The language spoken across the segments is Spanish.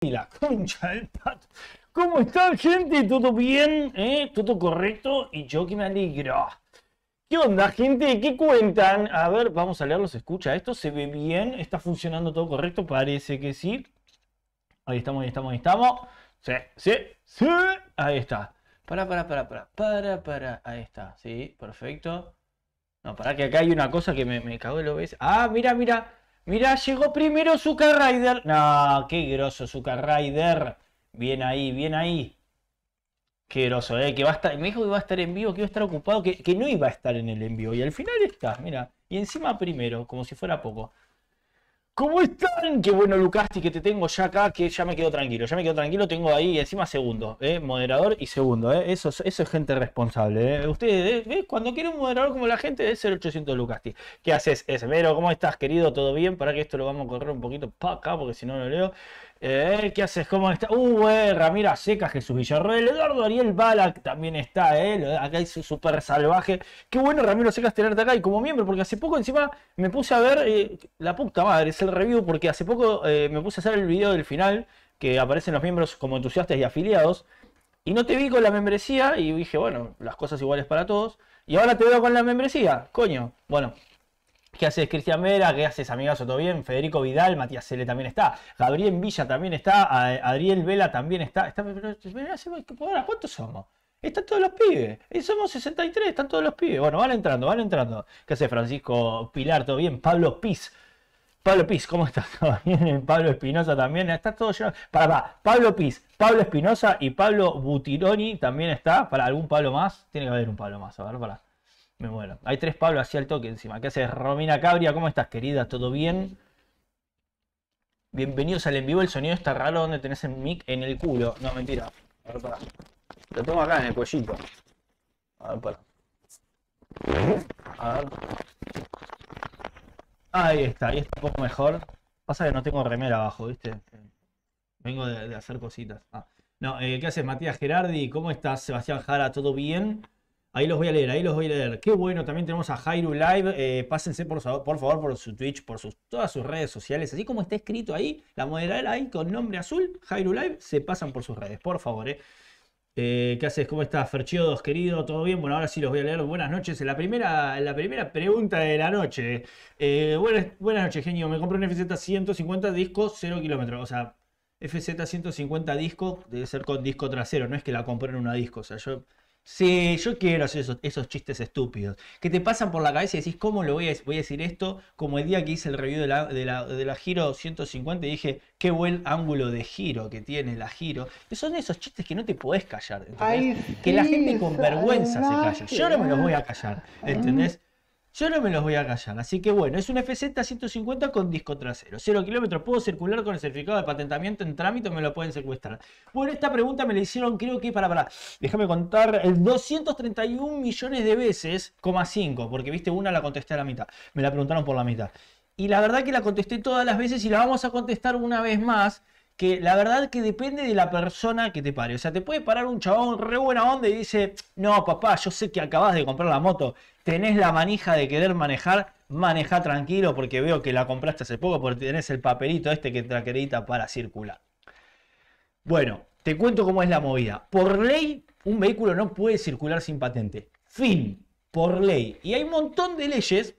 Y la concha del pato. ¿Cómo está, gente? ¿Todo bien? ¿Eh? ¿Todo correcto? Y yo que me alegro. ¿Qué onda, gente? ¿Qué cuentan? A ver, vamos a leerlos. Escucha, ¿esto se ve bien? ¿Está funcionando todo correcto? Parece que sí. Ahí estamos, ahí estamos, ahí estamos. Sí, sí, sí. Ahí está. Para, para, para, para, para, para. Ahí está. Sí, perfecto. No, para que acá hay una cosa que me, me de lo ves, Ah, mira, mira. Mirá, llegó primero Zucker Rider. No, qué groso Zucker Rider. Bien ahí, bien ahí. Qué groso, eh. Que va a estar, me dijo que iba a estar en vivo, que iba a estar ocupado, que, que no iba a estar en el envío. Y al final está, mira. Y encima primero, como si fuera poco. ¿Cómo están? Qué bueno, Lucasti, que te tengo ya acá, que ya me quedo tranquilo. Ya me quedo tranquilo, tengo ahí encima segundo, ¿eh? moderador y segundo. ¿eh? Eso, es, eso es gente responsable. ¿eh? Ustedes, cuando quieren un moderador como la gente, es 800 Lucasti. ¿Qué haces, Esmero? ¿Cómo estás, querido? ¿Todo bien? Para que esto lo vamos a correr un poquito para acá, porque si no lo leo. Eh, ¿Qué haces? ¿Cómo está? Uh, eh, Ramiro Seca, Jesús Villarroel, Eduardo Ariel Balak también está, eh. Acá es súper salvaje. Qué bueno, Ramiro Secas, tenerte acá y como miembro, porque hace poco encima me puse a ver, eh, la puta madre, es el review, porque hace poco eh, me puse a hacer el video del final, que aparecen los miembros como entusiastas y afiliados, y no te vi con la membresía, y dije, bueno, las cosas iguales para todos, y ahora te veo con la membresía, coño. Bueno, ¿Qué haces, Cristian Vera? ¿Qué haces, amigazo? ¿Todo bien? Federico Vidal, Matías Cele también está. Gabriel Villa también está. Adriel Vela también está. ¿Cuántos somos? Están todos los pibes. Eh, somos 63, están todos los pibes. Bueno, van entrando, van entrando. ¿Qué hace Francisco Pilar? ¿Todo bien? Pablo Piz. Pablo Piz, ¿cómo estás? ¿Todo bien? Pablo Espinosa también. Está todo lleno. Para, para. Pablo Piz, Pablo Espinosa y Pablo Butironi también está. Para algún Pablo más. Tiene que haber un Pablo más. A ver, para. Me muero. Hay tres Pablo así al toque encima. ¿Qué haces, Romina Cabria? ¿Cómo estás, querida? ¿Todo bien? Bienvenidos al en vivo. El sonido está raro ¿Dónde tenés el mic en el culo. No, mentira. A ver, para. Lo tengo acá en el cuellito. A ver, para. A ver. Ahí está, ahí está un poco mejor. Pasa que no tengo remera abajo, ¿viste? Vengo de, hacer cositas. Ah. No, eh, ¿qué haces, Matías Gerardi? ¿Cómo estás, Sebastián Jara? ¿Todo bien? Ahí los voy a leer, ahí los voy a leer. Qué bueno, también tenemos a Jairu Live. Eh, pásense por, por, favor por su Twitch, por sus, todas sus redes sociales. Así como está escrito ahí, la moderadora ahí con nombre azul, Jairu Live, se pasan por sus redes, por favor. Eh. eh ¿Qué haces? ¿Cómo estás, Ferchiodos, querido? ¿Todo bien? Bueno, ahora sí los voy a leer. Buenas noches. La primera, la primera pregunta de la noche. Eh, buenas, buenas noches, genio. Me compré un FZ150 disco 0 kilómetros. O sea, FZ150 disco debe ser con disco trasero. No es que la compré en una disco. O sea, yo Sí, yo quiero hacer esos, chistes estúpidos. Que te pasan por la cabeza y decís, ¿cómo lo voy a, voy a decir esto? Como el día que hice el review de la, de la, Giro 150 y dije, qué buen ángulo de giro que tiene la Giro. Que son esos chistes que no te podés callar. ¿entendés? que la gente con vergüenza se calla. Yo no me los voy a callar. ¿Entendés? Yo no me los voy a callar, así que bueno, es un FZ150 con disco trasero, 0 kilómetros, puedo circular con el certificado de patentamiento en trámite, me lo pueden secuestrar. Bueno, esta pregunta me la hicieron, creo que para, para, déjame contar, 231 eh, millones de veces, coma 5, porque viste, una la contesté a la mitad, me la preguntaron por la mitad. Y la verdad que la contesté todas las veces y la vamos a contestar una vez más, que la verdad que depende de la persona que te pare. O sea, te puede parar un chabón re buena onda y dice, no, papá, yo sé que acabas de comprar la moto, tenés la manija de querer manejar, maneja tranquilo porque veo que la compraste hace poco porque tenés el papelito este que te acredita para circular. Bueno, te cuento cómo es la movida. Por ley, un vehículo no puede circular sin patente. Fin, por ley. Y hay un montón de leyes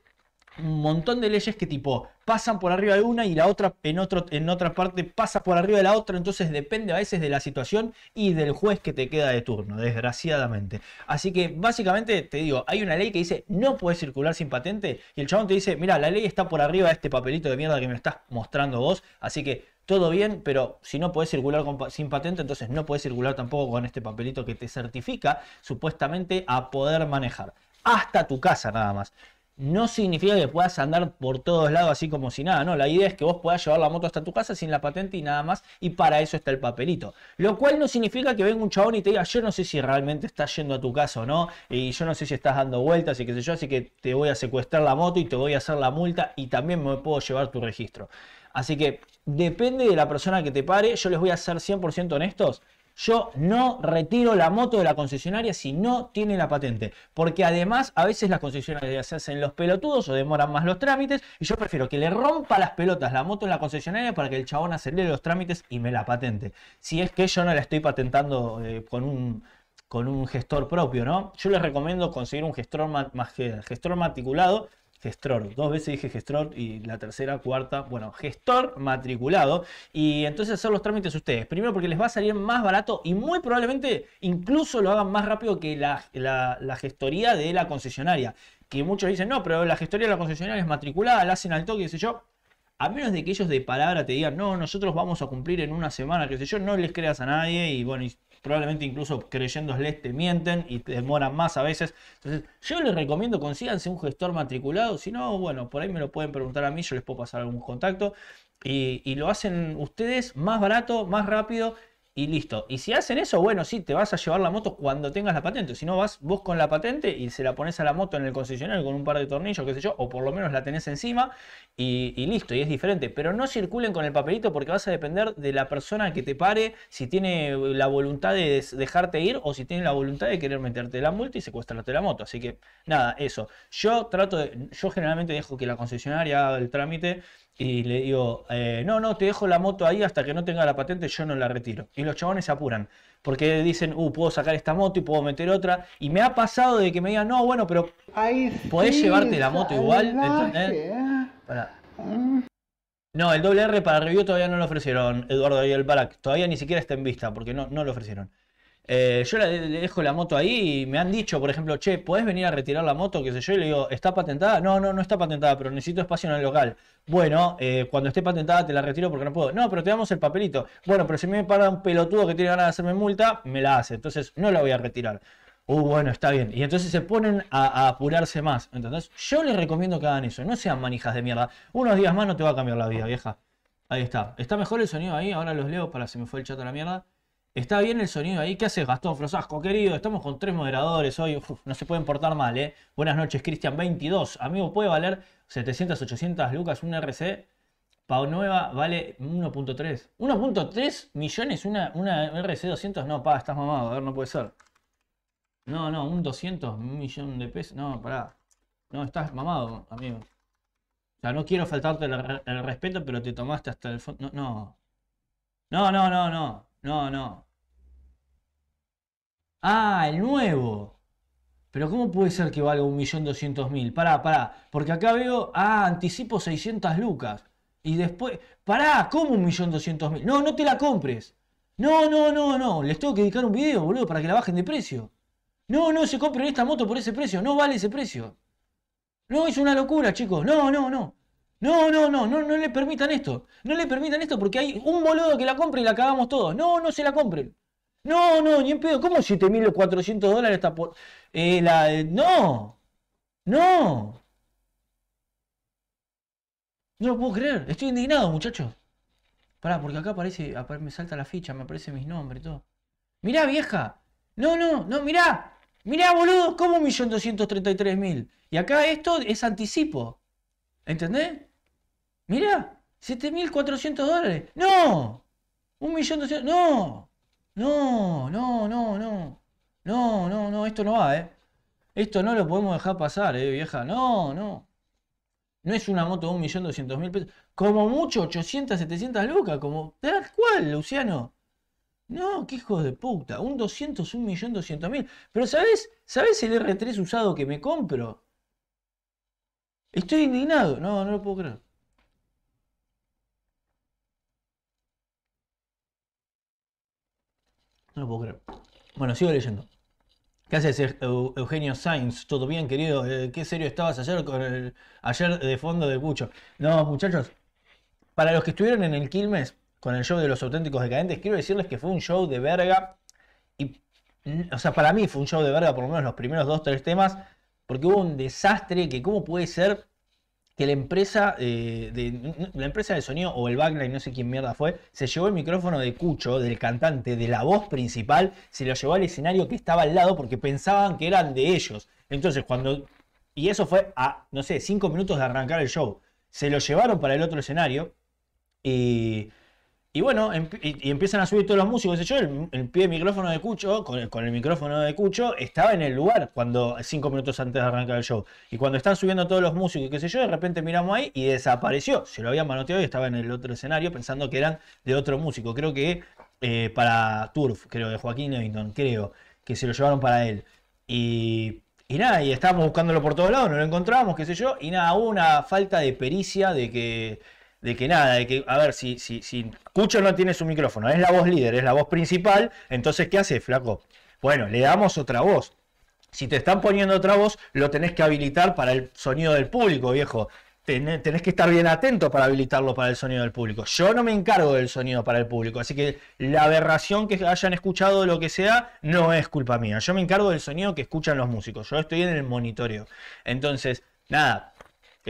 un montón de leyes que tipo pasan por arriba de una y la otra en, otro, en otra parte pasa por arriba de la otra, entonces depende a veces de la situación y del juez que te queda de turno, desgraciadamente. Así que básicamente te digo, hay una ley que dice no puedes circular sin patente y el chabón te dice, mira, la ley está por arriba de este papelito de mierda que me estás mostrando vos, así que todo bien, pero si no puedes circular sin patente, entonces no puedes circular tampoco con este papelito que te certifica supuestamente a poder manejar. Hasta tu casa nada más no significa que puedas andar por todos lados así como si nada, no, la idea es que vos puedas llevar la moto hasta tu casa sin la patente y nada más, y para eso está el papelito. Lo cual no significa que venga un chabón y te diga, yo no sé si realmente estás yendo a tu casa o no, y yo no sé si estás dando vueltas y qué sé yo, así que te voy a secuestrar la moto y te voy a hacer la multa y también me puedo llevar tu registro. Así que depende de la persona que te pare, yo les voy a ser 100% honestos, yo no retiro la moto de la concesionaria si no tiene la patente. Porque además a veces las concesionarias se hacen los pelotudos o demoran más los trámites. Y yo prefiero que le rompa las pelotas la moto en la concesionaria para que el chabón acelere los trámites y me la patente. Si es que yo no la estoy patentando eh, con un con un gestor propio, ¿no? Yo les recomiendo conseguir un gestor, gestor matriculado Gestor, dos veces dije gestor y la tercera, cuarta, bueno, gestor matriculado. Y entonces hacer los trámites ustedes. Primero porque les va a salir más barato y muy probablemente incluso lo hagan más rápido que la, la, gestoría de la concesionaria. Que muchos dicen, no, pero la gestoría de la concesionaria es matriculada, la hacen al toque, qué sé yo a menos de que ellos de palabra te digan, no, nosotros vamos a cumplir en una semana, qué sé yo, no les creas a nadie y bueno, probablemente incluso creyéndoles te mienten y te demoran más a veces. Entonces, yo les recomiendo consíganse un gestor matriculado, si no, bueno, por ahí me lo pueden preguntar a mí, yo les puedo pasar algún contacto. Y, y, lo hacen ustedes más barato, más rápido y listo. Y si hacen eso, bueno, sí, te vas a llevar la moto cuando tengas la patente. Si no, vas vos con la patente y se la pones a la moto en el concesionario con un par de tornillos, qué sé yo, o por lo menos la tenés encima y, listo, y es diferente. Pero no circulen con el papelito porque vas a depender de la persona que te pare, si tiene la voluntad de dejarte ir o si tiene la voluntad de querer meterte la multa y secuestrarte la moto. Así que nada, eso. Yo trato de, yo generalmente dejo que la concesionaria haga el trámite y le digo, eh, no, no, te dejo la moto ahí hasta que no tenga la patente, yo no la retiro. Y los chabones se apuran, porque dicen, uh, puedo sacar esta moto y puedo meter otra. Y me ha pasado de que me digan, no, bueno, pero podés llevarte la moto igual, ¿entendés? Eh. Mm. No, el doble R para review todavía no lo ofrecieron, Eduardo y el Barak. Todavía ni siquiera está en vista, porque no, no lo ofrecieron. Eh, yo le, dejo la moto ahí y me han dicho, por ejemplo, che, ¿podés venir a retirar la moto? Que sé yo, y le digo, ¿está patentada? No, no, no está patentada, pero necesito espacio en el local. Bueno, eh, cuando esté patentada te la retiro porque no puedo. No, pero te damos el papelito. Bueno, pero si me para un pelotudo que tiene ganas de hacerme multa, me la hace. Entonces no la voy a retirar. Uh, bueno, está bien. Y entonces se ponen a, apurarse más. entonces Yo les recomiendo que hagan eso. No sean manijas de mierda. Unos días más no te va a cambiar la vida, vieja. Ahí está. ¿Está mejor el sonido ahí? Ahora los leo para si me fue el chato a la mierda. Está bien el sonido ahí. ¿Qué haces, Gastón Frosasco, querido? Estamos con tres moderadores hoy. no se pueden portar mal, ¿eh? Buenas noches, Cristian. 22. Amigo, ¿puede valer 700, 800 lucas un RC? Pau Nueva vale 1.3. ¿1.3 millones una, RC 200? No, pa, estás mamado. A ver, no puede ser. No, no, un 200, un millón de pesos. No, pará. No, estás mamado, amigo. O sea, no quiero faltarte el, respeto, pero te tomaste hasta el fondo. no. No, no, no, no. No, no. Ah, el nuevo. Pero ¿cómo puede ser que valga 1.200.000? Pará, pará. Porque acá veo, ah, anticipo 600 lucas. Y después, pará, ¿cómo 1.200.000? No, no te la compres. No, no, no, no. Les tengo que dedicar un video, boludo, para que la bajen de precio. No, no, se compren esta moto por ese precio. No vale ese precio. No, es una locura, chicos. No, no, no. No, no, no, no, no le permitan esto. No le permitan esto porque hay un boludo que la compre y la cagamos todos. No, no se la compren. No, no, ni en pedo. ¿Cómo 7.400 dólares está por... Eh, la, no, no. No lo puedo creer. Estoy indignado, muchachos. Pará, porque acá aparece, me salta la ficha, me aparece mis nombres y todo. Mirá, vieja. No, no, no, mirá. Mirá, boludo, como 1.233.000. Y acá esto es anticipo. ¿Entendés? Mirá, 7.400 dólares. No, un millón doscientos. No, no, no, no, no. No, no, no, esto no va, ¿eh? Esto no lo podemos dejar pasar, ¿eh, vieja? No, no. No es una moto de un millón doscientos mil pesos. Como mucho, 800, 700 lucas, como tal cual, Luciano. No, qué hijo de puta. Un 200, un millón doscientos mil. Pero ¿sabes? ¿Sabes el R3 usado que me compro? Estoy indignado. No, no lo puedo creer. No lo puedo creer. Bueno, sigo leyendo. ¿Qué haces, e-, Eugenio Sainz? ¿Todo bien, querido? Eh, ¿Qué serio estabas ayer con el, ayer de fondo de Cucho? No, muchachos, para los que estuvieron en el Quilmes con el show de los auténticos decadentes, quiero decirles que fue un show de verga. Y, mm, o sea, para mí fue un show de verga, por lo menos los primeros dos, tres temas, porque hubo un desastre que cómo puede ser que la empresa, eh, de, la empresa de sonido o el backline, no sé quién mierda fue, se llevó el micrófono de Cucho, del cantante, de la voz principal, se lo llevó al escenario que estaba al lado porque pensaban que eran de ellos. Entonces, cuando. Y eso fue a, no sé, cinco minutos de arrancar el show. Se lo llevaron para el otro escenario. Y eh, y bueno, y, empiezan a subir todos los músicos. Yo, el, pie de micrófono de Cucho, con el, micrófono de Cucho, estaba en el lugar cuando cinco minutos antes de arrancar el show. Y cuando están subiendo todos los músicos qué sé yo, de repente miramos ahí y desapareció. Se lo habían manoteado y estaba en el otro escenario pensando que eran de otro músico. Creo que eh, para Turf, creo, de Joaquín Evington, creo, que se lo llevaron para él. Y y nada, y estábamos buscándolo por todos lados, no lo encontrábamos qué sé yo, y nada, hubo una falta de pericia de que de que nada, de que, a ver, si, si, si Cucho no tiene su micrófono, es la voz líder, es la voz principal, entonces, ¿qué hace, flaco? Bueno, le damos otra voz. Si te están poniendo otra voz, lo tenés que habilitar para el sonido del público, viejo. tenés que estar bien atento para habilitarlo para el sonido del público. Yo no me encargo del sonido para el público, así que la aberración que hayan escuchado, lo que sea, no es culpa mía. Yo me encargo del sonido que escuchan los músicos. Yo estoy en el monitoreo. Entonces, nada,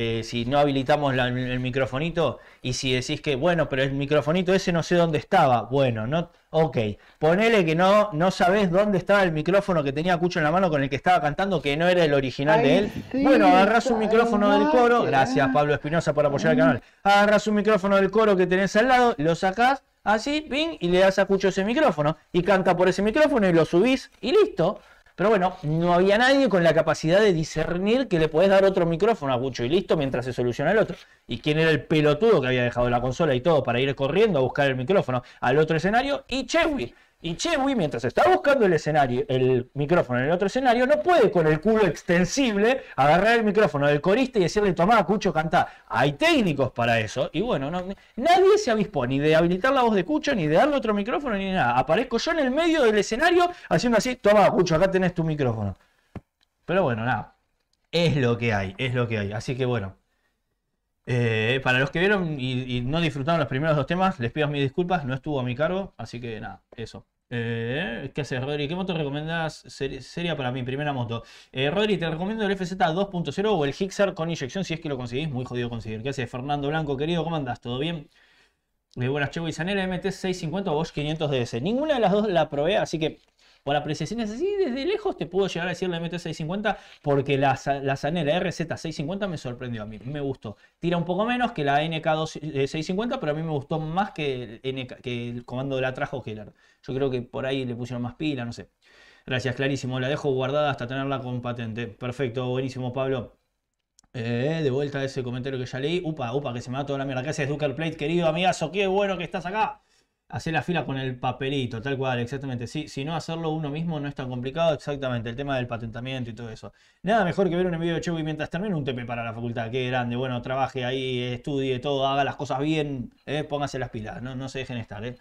eh, si no habilitamos el microfonito y si decís que, bueno, pero el microfonito ese no sé dónde estaba, bueno, no, ok, ponele que no, no sabés dónde estaba el micrófono que tenía Cucho en la mano con el que estaba cantando, que no era el original de él. bueno, agarrás un micrófono del coro, gracias Pablo Espinosa por apoyar el canal, agarrás un micrófono del coro que tenés al lado, lo sacás. Así, ping, y le das a Cucho ese micrófono. Y canta por ese micrófono y lo subís y listo. Pero bueno, no había nadie con la capacidad de discernir que le podés dar otro micrófono a Gucho y listo mientras se soluciona el otro. ¿Y quién era el pelotudo que había dejado la consola y todo para ir corriendo a buscar el micrófono al otro escenario? Y Chewie. Y Chewy, mientras está buscando el escenario, el micrófono en el otro escenario, no puede con el culo extensible agarrar el micrófono del corista y decirle, tomá, Cucho, cantá. Hay técnicos para eso. Y bueno, nadie se avispó ni de habilitar la voz de Cucho, ni de darle otro micrófono, ni nada. Aparezco yo en el medio del escenario haciendo así, tomá, Cucho, acá tenés tu micrófono. Pero bueno, nada. Es lo que hay, es lo que hay. Así que bueno, eh, para los que vieron y, no disfrutaron los primeros dos temas, les pido mis disculpas, no estuvo a mi cargo, así que nada, eso. Eh, ¿Qué haces, Rodri? ¿Qué moto recomendás? sería para mi primera moto. Eh, Rodri, te recomiendo el FZ 2.0 o el Higgsar con inyección si es que lo conseguís. Muy jodido conseguir. ¿Qué haces, Fernando Blanco, querido? ¿Cómo andás? ¿Todo bien? buenas, Chevo y Sanera, MT 650 o Bosch 500 DS. Ninguna de las dos la probé, así que por apreciaciones así, desde lejos te puedo llegar a decir la MT650 porque la, la RZ650 me sorprendió a mí, me gustó. Tira un poco menos que la NK650, eh, pero a mí me gustó más que el, que el comando de la trajo Keller Yo creo que por ahí le pusieron más pila, no sé. Gracias, clarísimo. La dejo guardada hasta tenerla con patente. Perfecto, buenísimo, Pablo. Eh, de vuelta a ese comentario que ya leí. Upa, upa, que se me va toda la mierda. Gracias, Duke Plate, querido amigazo. Qué bueno que estás acá. Hacer la fila con el papelito, tal cual, exactamente. Sí, si no hacerlo uno mismo no es tan complicado, exactamente. El tema del patentamiento y todo eso. Nada mejor que ver un envío de Chewy mientras termine un TP para la facultad. Qué grande, bueno, trabaje ahí, estudie todo, haga las cosas bien, eh, póngase las pilas, no, no se dejen estar. Eh.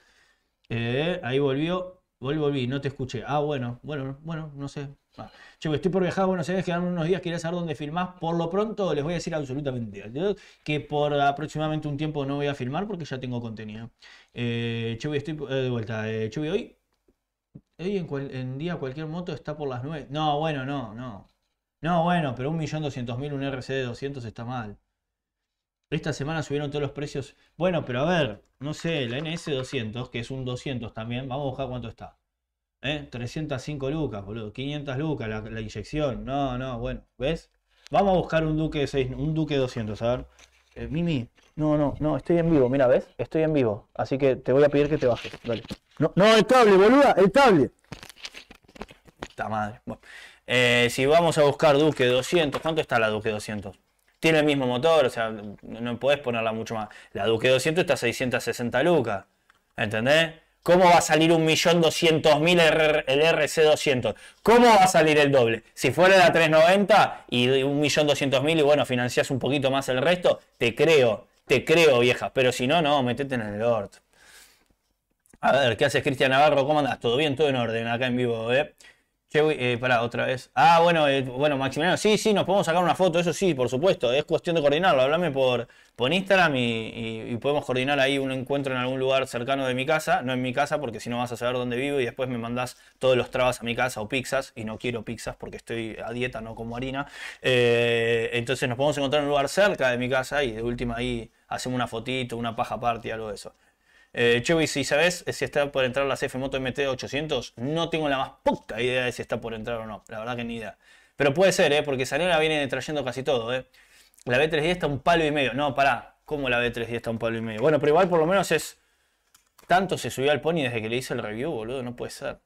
Eh, ahí volvió, Volvió, volví, no te escuché. Ah, bueno, bueno, bueno, no sé. Ah. chubby pues estoy por viajar a Buenos Aires, quedan unos días, quieres saber dónde filmás. Por lo pronto les voy a decir absolutamente que por aproximadamente un tiempo no voy a filmar porque ya tengo contenido. Eh, pues estoy eh, de vuelta. Eh, pues hoy, hoy en, día cualquier moto está por las 9. No, bueno, no, no. No, bueno, pero un millón doscientos mil, un RC de 200 está mal. Esta semana subieron todos los precios. Bueno, pero a ver, no sé, la NS200, que es un 200 también, vamos a buscar cuánto está. ¿Eh? 305 lucas, boludo. 500 lucas la, inyección. No, no, bueno. ¿Ves? Vamos a buscar un duque 6, un duque 200, a ver. Eh, Mimi, no, no, no, estoy en vivo, mira, ¿ves? Estoy en vivo. Así que te voy a pedir que te bajes. Dale. No, no, el cable, boluda, el cable. Esta madre. Eh, si vamos a buscar Duque 200, ¿cuánto está la Duque 200? Tiene el mismo motor, o sea, no podés ponerla mucho más. La Duque 200 está a 660 lucas. ¿Entendés? ¿Cómo va a salir 1.200.000 el RC200? ¿Cómo va a salir el doble? Si fuera la 390 y 1.200.000 y bueno, financias un poquito más el resto, te creo, te creo vieja, pero si no, no, metete en el orto. A ver, ¿qué haces Cristian Navarro? ¿Cómo andas? ¿Todo bien? ¿Todo en orden? Acá en vivo, ¿eh? Che, eh, pará, para otra vez. Ah, bueno, eh, bueno, Maximiliano, sí, sí, nos podemos sacar una foto, eso sí, por supuesto, es cuestión de coordinarlo. háblame por, Instagram y, podemos coordinar ahí un encuentro en algún lugar cercano de mi casa, no en mi casa, porque si no vas a saber dónde vivo y después me mandás todos los trabas a mi casa o pizzas, y no quiero pizzas porque estoy a dieta, no como harina. Eh, entonces nos podemos encontrar en un lugar cerca de mi casa y de última ahí hacemos una fotito, una paja party, algo de eso. Eh, Chevy, si sabes eh, si está por entrar la CF Moto MT 800, no tengo la más puta idea de si está por entrar o no. La verdad que ni idea. Pero puede ser, ¿eh? porque Sanera la viene trayendo casi todo. ¿eh? La B310 está un palo y medio. No, pará. ¿Cómo la B310 está un palo y medio? Bueno, pero igual por lo menos es... Tanto se subió al pony desde que le hice el review, boludo. No puede ser.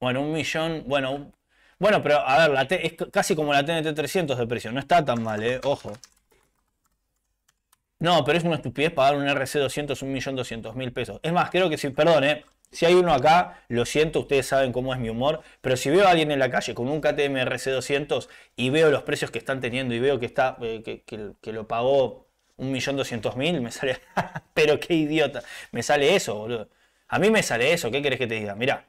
Bueno, un millón... Bueno, bueno pero a ver, la es casi como la TNT 300 de precio. No está tan mal, ¿eh? Ojo. No, pero es una estupidez pagar un RC200 1.200.000 pesos. Es más, creo que si, perdón, eh, si hay uno acá, lo siento, ustedes saben cómo es mi humor, pero si veo a alguien en la calle con un KTM RC200 y veo los precios que están teniendo y veo que, está, eh, que, que, lo pagó 1.200.000, me sale, pero qué idiota, me sale eso, boludo. A mí me sale eso, ¿qué querés que te diga? Mirá.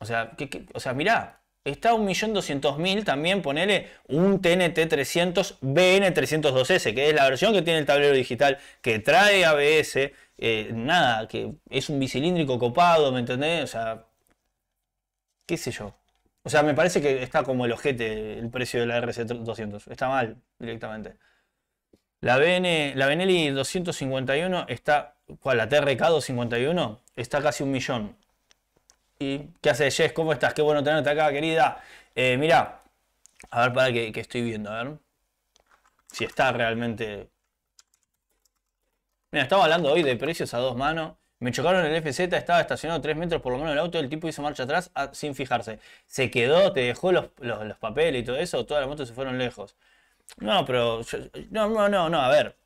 O sea, o sea, mirá, está a 1.200.000 también, ponele un TNT 300 BN302S, que es la versión que tiene el tablero digital, que trae ABS, eh, nada, que es un bicilíndrico copado, ¿me entendés? O sea, qué sé yo. O sea, me parece que está como el ojete el precio de la RC200, está mal directamente. La, BN, la Benelli 251 está, ¿cuál? La TRK 251 está casi un millón. ¿Y qué haces, Jess? ¿Cómo estás? Qué bueno tenerte acá, querida. Eh, mira, a ver para que, estoy viendo, a ver. Si está realmente. Mira, estaba hablando hoy de precios a dos manos. Me chocaron el FZ, estaba estacionado 3 metros por lo menos el auto, el tipo hizo marcha atrás ah, sin fijarse. Se quedó, te dejó los, papeles y todo eso, todas las motos se fueron lejos. No, pero. no, no, no, no, a ver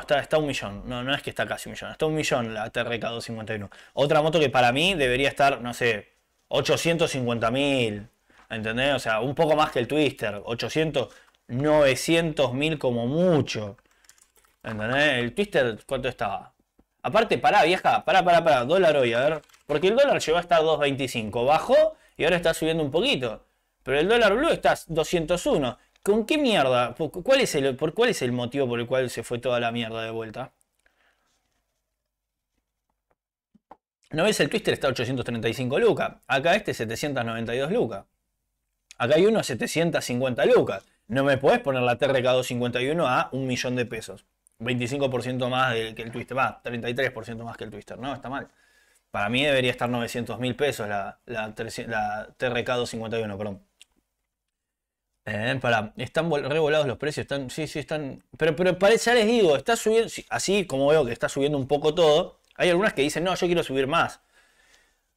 está, un millón. No, no es que está casi un millón. Está un millón la TRK 251. Otra moto que para mí debería estar, no sé, 850 mil. ¿Entendés? O sea, un poco más que el Twister. 800, 900 mil como mucho. ¿Entendés? El Twister, ¿cuánto estaba? Aparte, pará, vieja, pará, pará, pará, dólar hoy, a ver. Porque el dólar llegó a estar 2.25, bajó y ahora está subiendo un poquito. Pero el dólar blue está 201. ¿Con qué mierda? ¿Cuál es el, por, ¿Cuál es el motivo por el cual se fue toda la mierda de vuelta? ¿No ves? El Twister está 835 lucas. Acá este 792 lucas. Acá hay uno 750 lucas. No me podés poner la TRK 251 a un millón de pesos. 25% más del, que el Twister. Va, 33% más que el Twister. No, está mal. Para mí debería estar 900 mil pesos la, la TRK 251, perdón. Eh, para, están revolados los precios, están, sí, sí, están. Pero, pero parece, ya les digo, está subiendo, así como veo que está subiendo un poco todo, hay algunas que dicen, no, yo quiero subir más.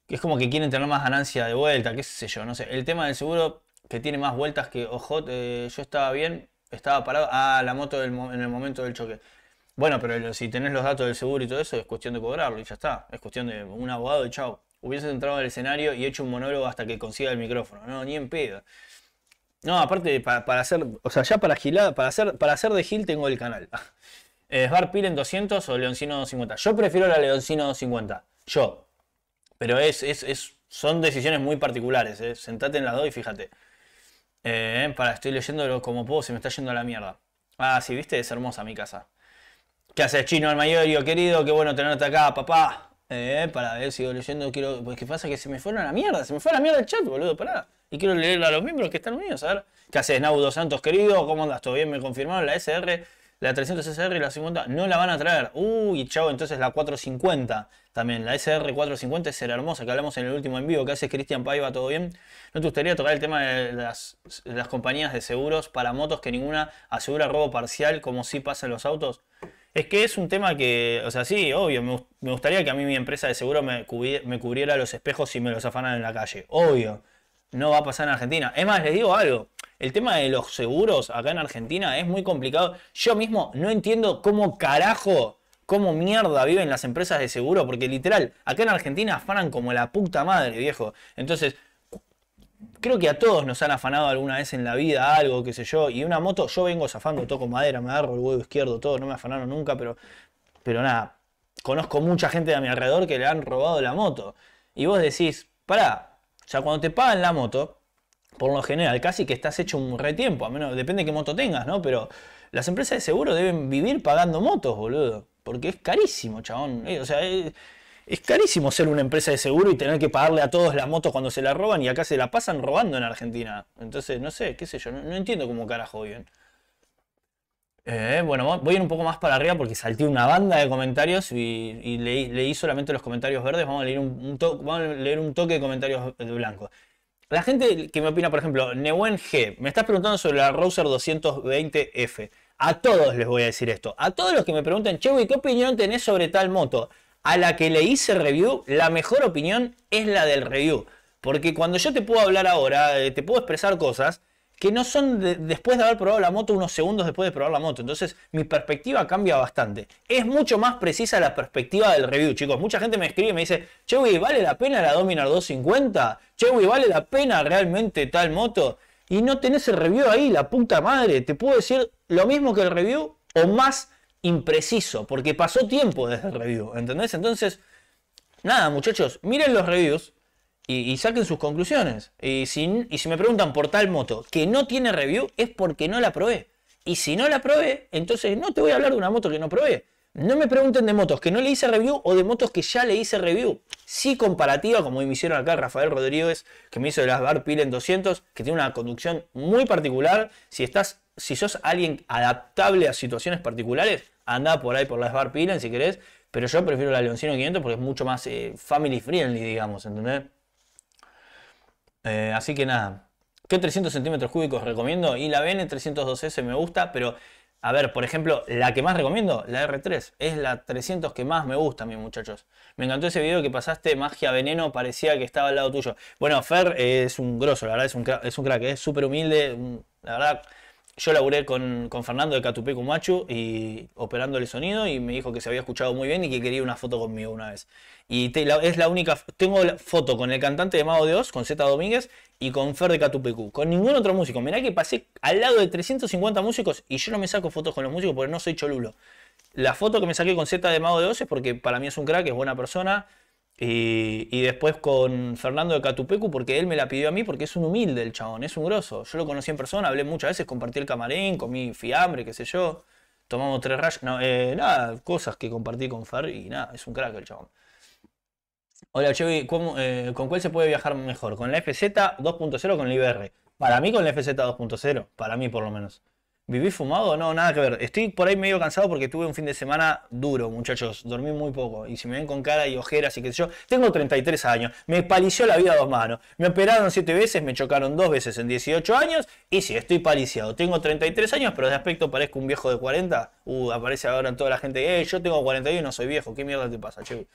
Que es como que quieren tener más ganancia de vuelta, qué sé yo, no sé. El tema del seguro que tiene más vueltas que, ojo, eh, yo estaba bien, estaba parado. a ah, la moto en el momento del choque. Bueno, pero si tenés los datos del seguro y todo eso, es cuestión de cobrarlo y ya está. Es cuestión de un abogado y chao. Hubiese entrado al escenario y hecho un monólogo hasta que consiga el micrófono. No, ni en pedo. No, aparte, para, hacer, o sea, ya para gilada, para hacer, para hacer de Gil tengo el canal. ¿Es eh, Bar en 200 o Leoncino 50 Yo prefiero la Leoncino 50 yo. Pero es, es, son decisiones muy particulares, ¿eh? sentate en las dos y fíjate. Eh, para, estoy leyéndolo como puedo, se me está yendo a la mierda. Ah, sí, viste, es hermosa mi casa. ¿Qué haces, chino al mayorio, querido? Qué bueno tenerte acá, papá. Eh, para ver, eh, sigo leyendo, quiero. Pues qué pasa que se me fueron a la mierda, se me fue a la mierda el chat, boludo, pará y quiero leerla a los miembros que están unidos. A ver, ¿qué haces, Naudo Santos, querido? ¿Cómo andas? ¿Todo bien? Me confirmaron la SR, la 300 SR y la 50 no la van a traer. Uy, chao, entonces la 450 también. La SR 450 es la hermosa que hablamos en el último envío. que haces, Cristian Paiva? ¿Todo bien? ¿No te gustaría tocar el tema de las, compañías de seguros para motos que ninguna asegura robo parcial como si pasan los autos? Es que es un tema que, o sea, sí, obvio, me, gustaría que a mí mi empresa de seguro me, me, cubriera los espejos y me los afanan en la calle, obvio no va a pasar en Argentina. Es más, les digo algo. El tema de los seguros acá en Argentina es muy complicado. Yo mismo no entiendo cómo carajo, cómo mierda viven las empresas de seguro, porque literal, acá en Argentina afanan como la puta madre, viejo. Entonces, creo que a todos nos han afanado alguna vez en la vida algo, qué sé yo, y una moto, yo vengo zafando, toco madera, me agarro el huevo izquierdo, todo, no me afanaron nunca, pero, pero nada, conozco mucha gente de mi alrededor que le han robado la moto. Y vos decís, pará, o sea, cuando te pagan la moto, por lo general, casi que estás hecho un retiempo, a menos, depende de qué moto tengas, ¿no? Pero las empresas de seguro deben vivir pagando motos, boludo. Porque es carísimo, chabón. Eh, o sea, eh, es, carísimo ser una empresa de seguro y tener que pagarle a todos las motos cuando se la roban y acá se la pasan robando en Argentina. Entonces, no sé, qué sé yo, no, entiendo cómo carajo viven. Eh, bueno, voy a ir un poco más para arriba porque salté una banda de comentarios y, leí, solamente los comentarios verdes. Vamos a leer un, toque de comentarios blancos. La gente que me opina, por ejemplo, Neuen G, me estás preguntando sobre la Rouser 220F. A todos les voy a decir esto. A todos los que me preguntan, che, ¿qué opinión tenés sobre tal moto? A la que le hice review, la mejor opinión es la del review. Porque cuando yo te puedo hablar ahora, eh, te puedo expresar cosas que no son después de haber probado la moto, unos segundos después de probar la moto. Entonces mi perspectiva cambia bastante. Es mucho más precisa la perspectiva del review, chicos. Mucha gente me escribe y me dice, Chewy, ¿vale la pena la Dominar 250? Chewy, ¿vale la pena realmente tal moto? Y no tenés el review ahí, la puta madre. Te puedo decir lo mismo que el review o más impreciso, porque pasó tiempo desde el review, ¿entendés? Entonces, nada, muchachos, miren los reviews y, saquen sus conclusiones. Y si, y si me preguntan por tal moto que no tiene review, es porque no la probé. Y si no la probé, entonces no te voy a hablar de una moto que no probé. No me pregunten de motos que no le hice review o de motos que ya le hice review. Sí comparativa, como me hicieron acá Rafael Rodríguez, que me hizo de las Bar Pilen 200, que tiene una conducción muy particular. Si estás, si sos alguien adaptable a situaciones particulares, anda por ahí por las Bar Pilen si querés. Pero yo prefiero la Leoncino 500 porque es mucho más eh, family friendly, digamos, ¿entendés? Eh, así que nada, ¿qué 300 centímetros cúbicos recomiendo? Y la BN312S me gusta, pero a ver, por ejemplo, la que más recomiendo, la R3, es la 300 que más me gusta, mis muchachos. Me encantó ese video que pasaste, magia veneno, parecía que estaba al lado tuyo. Bueno, Fer eh, es un grosso, la verdad es un, crack, es un crack, es súper humilde, la verdad. Yo laburé con, Fernando de Catupecumachu Machu y el sonido y me dijo que se había escuchado muy bien y que quería una foto conmigo una vez. Y es la única. Tengo la foto con el cantante de Mago de Oz, con Zeta Domínguez y con Fer de Catupecu. Con ningún otro músico. Mirá que pasé al lado de 350 músicos y yo no me saco fotos con los músicos porque no soy cholulo. La foto que me saqué con Zeta de Mago de Oz es porque para mí es un crack, es buena persona. Y, después con Fernando de Catupecu, porque él me la pidió a mí, porque es un humilde el chabón, es un grosso. Yo lo conocí en persona, hablé muchas veces, compartí el camarín, comí fiambre, qué sé yo. Tomamos tres rayos, no, eh, nada, cosas que compartí con Fer y nada, es un crack el chabón. Hola, Chevy, eh, ¿con cuál se puede viajar mejor? ¿Con la FZ 2.0 o con el IBR? Para mí con la FZ 2.0, para mí por lo menos. ¿Viví fumado? No, nada que ver. Estoy por ahí medio cansado porque tuve un fin de semana duro, muchachos. Dormí muy poco. Y si me ven con cara y ojeras y qué sé yo, tengo 33 años. Me palició la vida a dos manos. Me operaron 7 veces, me chocaron 2 veces en 18 años. Y sí, estoy paliciado. Tengo 33 años, pero de aspecto parezco un viejo de 40. Uh, aparece ahora en toda la gente. Eh, yo tengo 41 y no soy viejo. ¿Qué mierda te pasa, che?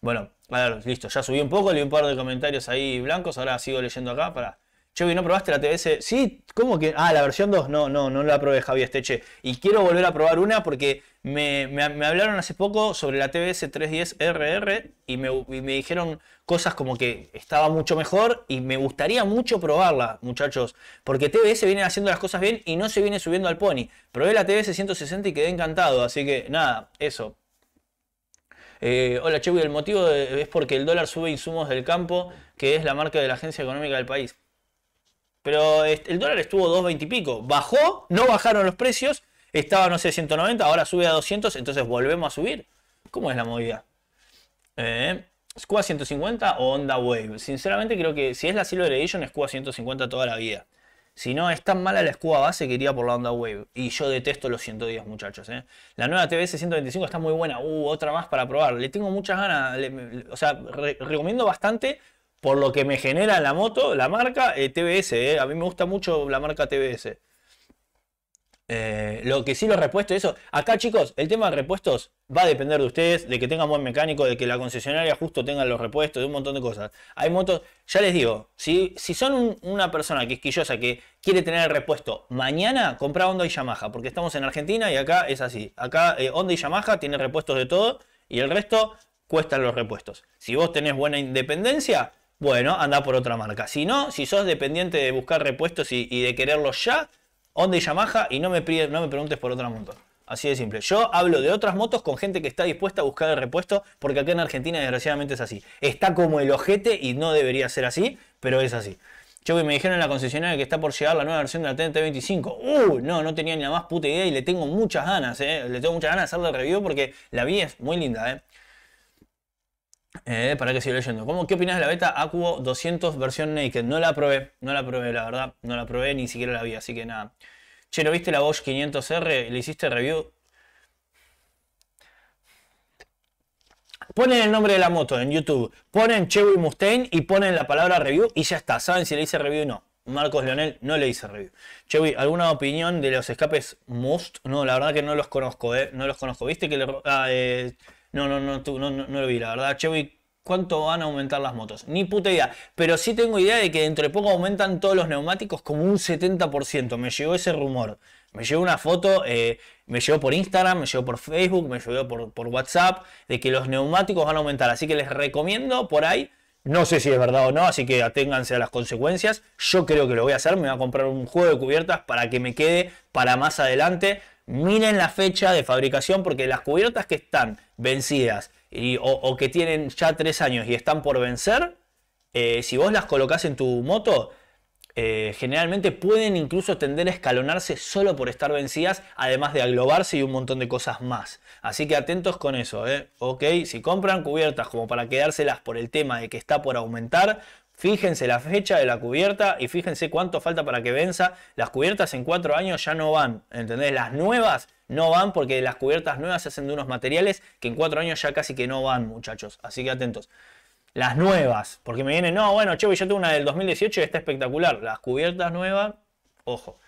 Bueno, a listo. Ya subí un poco, leí un par de comentarios ahí blancos. Ahora sigo leyendo acá para Che, ¿no probaste la TBS? Sí, ¿cómo que? Ah, la versión 2, no, no, no la probé, Javier Esteche. Y quiero volver a probar una porque me, hablaron hace poco sobre la TBS 310RR y me, dijeron cosas como que estaba mucho mejor y me gustaría mucho probarla, muchachos, porque TBS viene haciendo las cosas bien y no se viene subiendo al pony. Probé la TBS 160 y quedé encantado, así que nada, eso. Eh, hola Chevy, el motivo es porque el dólar sube insumos del campo, que es la marca de la agencia económica del país. Pero el dólar estuvo 2.20 y pico. Bajó, no bajaron los precios. Estaba, no sé, 190, ahora sube a 200, entonces volvemos a subir. ¿Cómo es la movida? Eh, ¿Scuba 150 o Honda Wave? Sinceramente creo que si es la Silver Edition, Scuba 150 toda la vida. Si no, es tan mala la Scuba base que iría por la Onda Wave. Y yo detesto los 110, muchachos. Eh. La nueva TBS 125 está muy buena. Uh, otra más para probar. Le tengo muchas ganas. o sea, recomiendo bastante por lo que me genera la moto, la marca eh, TBS. Eh. A mí me gusta mucho la marca TBS. Eh, lo que sí, los repuestos, eso. Acá, chicos, el tema de repuestos va a depender de ustedes, de que tengan buen mecánico, de que la concesionaria justo tenga los repuestos, de un montón de cosas. Hay motos, ya les digo, si, si son una persona que quisquillosa que quiere tener el repuesto mañana, compra Honda y Yamaha, porque estamos en Argentina y acá es así. Acá Honda y Yamaha tiene repuestos de todo y el resto cuestan los repuestos. Si vos tenés buena independencia, bueno, anda por otra marca. Si no, si sos dependiente de buscar repuestos y, de quererlos ya, onda y Yamaha y no me, no me preguntes por otra moto. Así de simple. Yo hablo de otras motos con gente que está dispuesta a buscar el repuesto, porque acá en Argentina desgraciadamente es así. Está como el ojete y no debería ser así, pero es así. Yo me dijeron en la concesionaria que está por llegar la nueva versión de la TNT25. ¡Uh! No, no tenía ni la más puta idea y le tengo muchas ganas, ¿eh? Le tengo muchas ganas de hacerle review porque la vi es muy linda, ¿eh? Eh, para que sigo leyendo. ¿Cómo, ¿Qué opinas de la beta Acuo 200 versión Naked? No la probé, no la probé, la verdad. No la probé, ni siquiera la vi, así que nada. Che, ¿lo viste la Bosch 500R? ¿Le hiciste review? Ponen el nombre de la moto en YouTube, ponen Chewy Mustaine y ponen la palabra review y ya está. Saben si le hice review o no. Marcos Leonel no le hice review. Chewy, ¿alguna opinión de los escapes Must? No, la verdad que no los conozco, eh. No los conozco. ¿Viste que le. Ah, eh... no, no, no, tú, no, no, lo vi, la verdad. Chewy cuánto van a aumentar las motos. Ni puta idea. Pero sí tengo idea de que dentro de poco aumentan todos los neumáticos como un 70%. Me llegó ese rumor. Me llegó una foto, eh, me llegó por Instagram, me llegó por Facebook, me llegó por WhatsApp, de que los neumáticos van a aumentar. Así que les recomiendo por ahí. No sé si es verdad o no, así que aténganse a las consecuencias. Yo creo que lo voy a hacer. Me voy a comprar un juego de cubiertas para que me quede para más adelante. Miren la fecha de fabricación porque las cubiertas que están vencidas o, que tienen ya tres años y están por vencer, eh, si vos las colocas en tu moto, eh, generalmente pueden incluso tender a escalonarse solo por estar vencidas, además de aglobarse y un montón de cosas más. Así que atentos con eso, ¿eh? Ok, si compran cubiertas como para quedárselas por el tema de que está por aumentar, fíjense la fecha de la cubierta y fíjense cuánto falta para que venza. Las cubiertas en cuatro años ya no van, ¿entendés? Las nuevas no van porque las cubiertas nuevas se hacen de unos materiales que en cuatro años ya casi que no van, muchachos. Así que atentos. Las nuevas, porque me vienen, no, bueno, Chevy, yo tengo una del 2018 y está espectacular. Las cubiertas nuevas, ojo.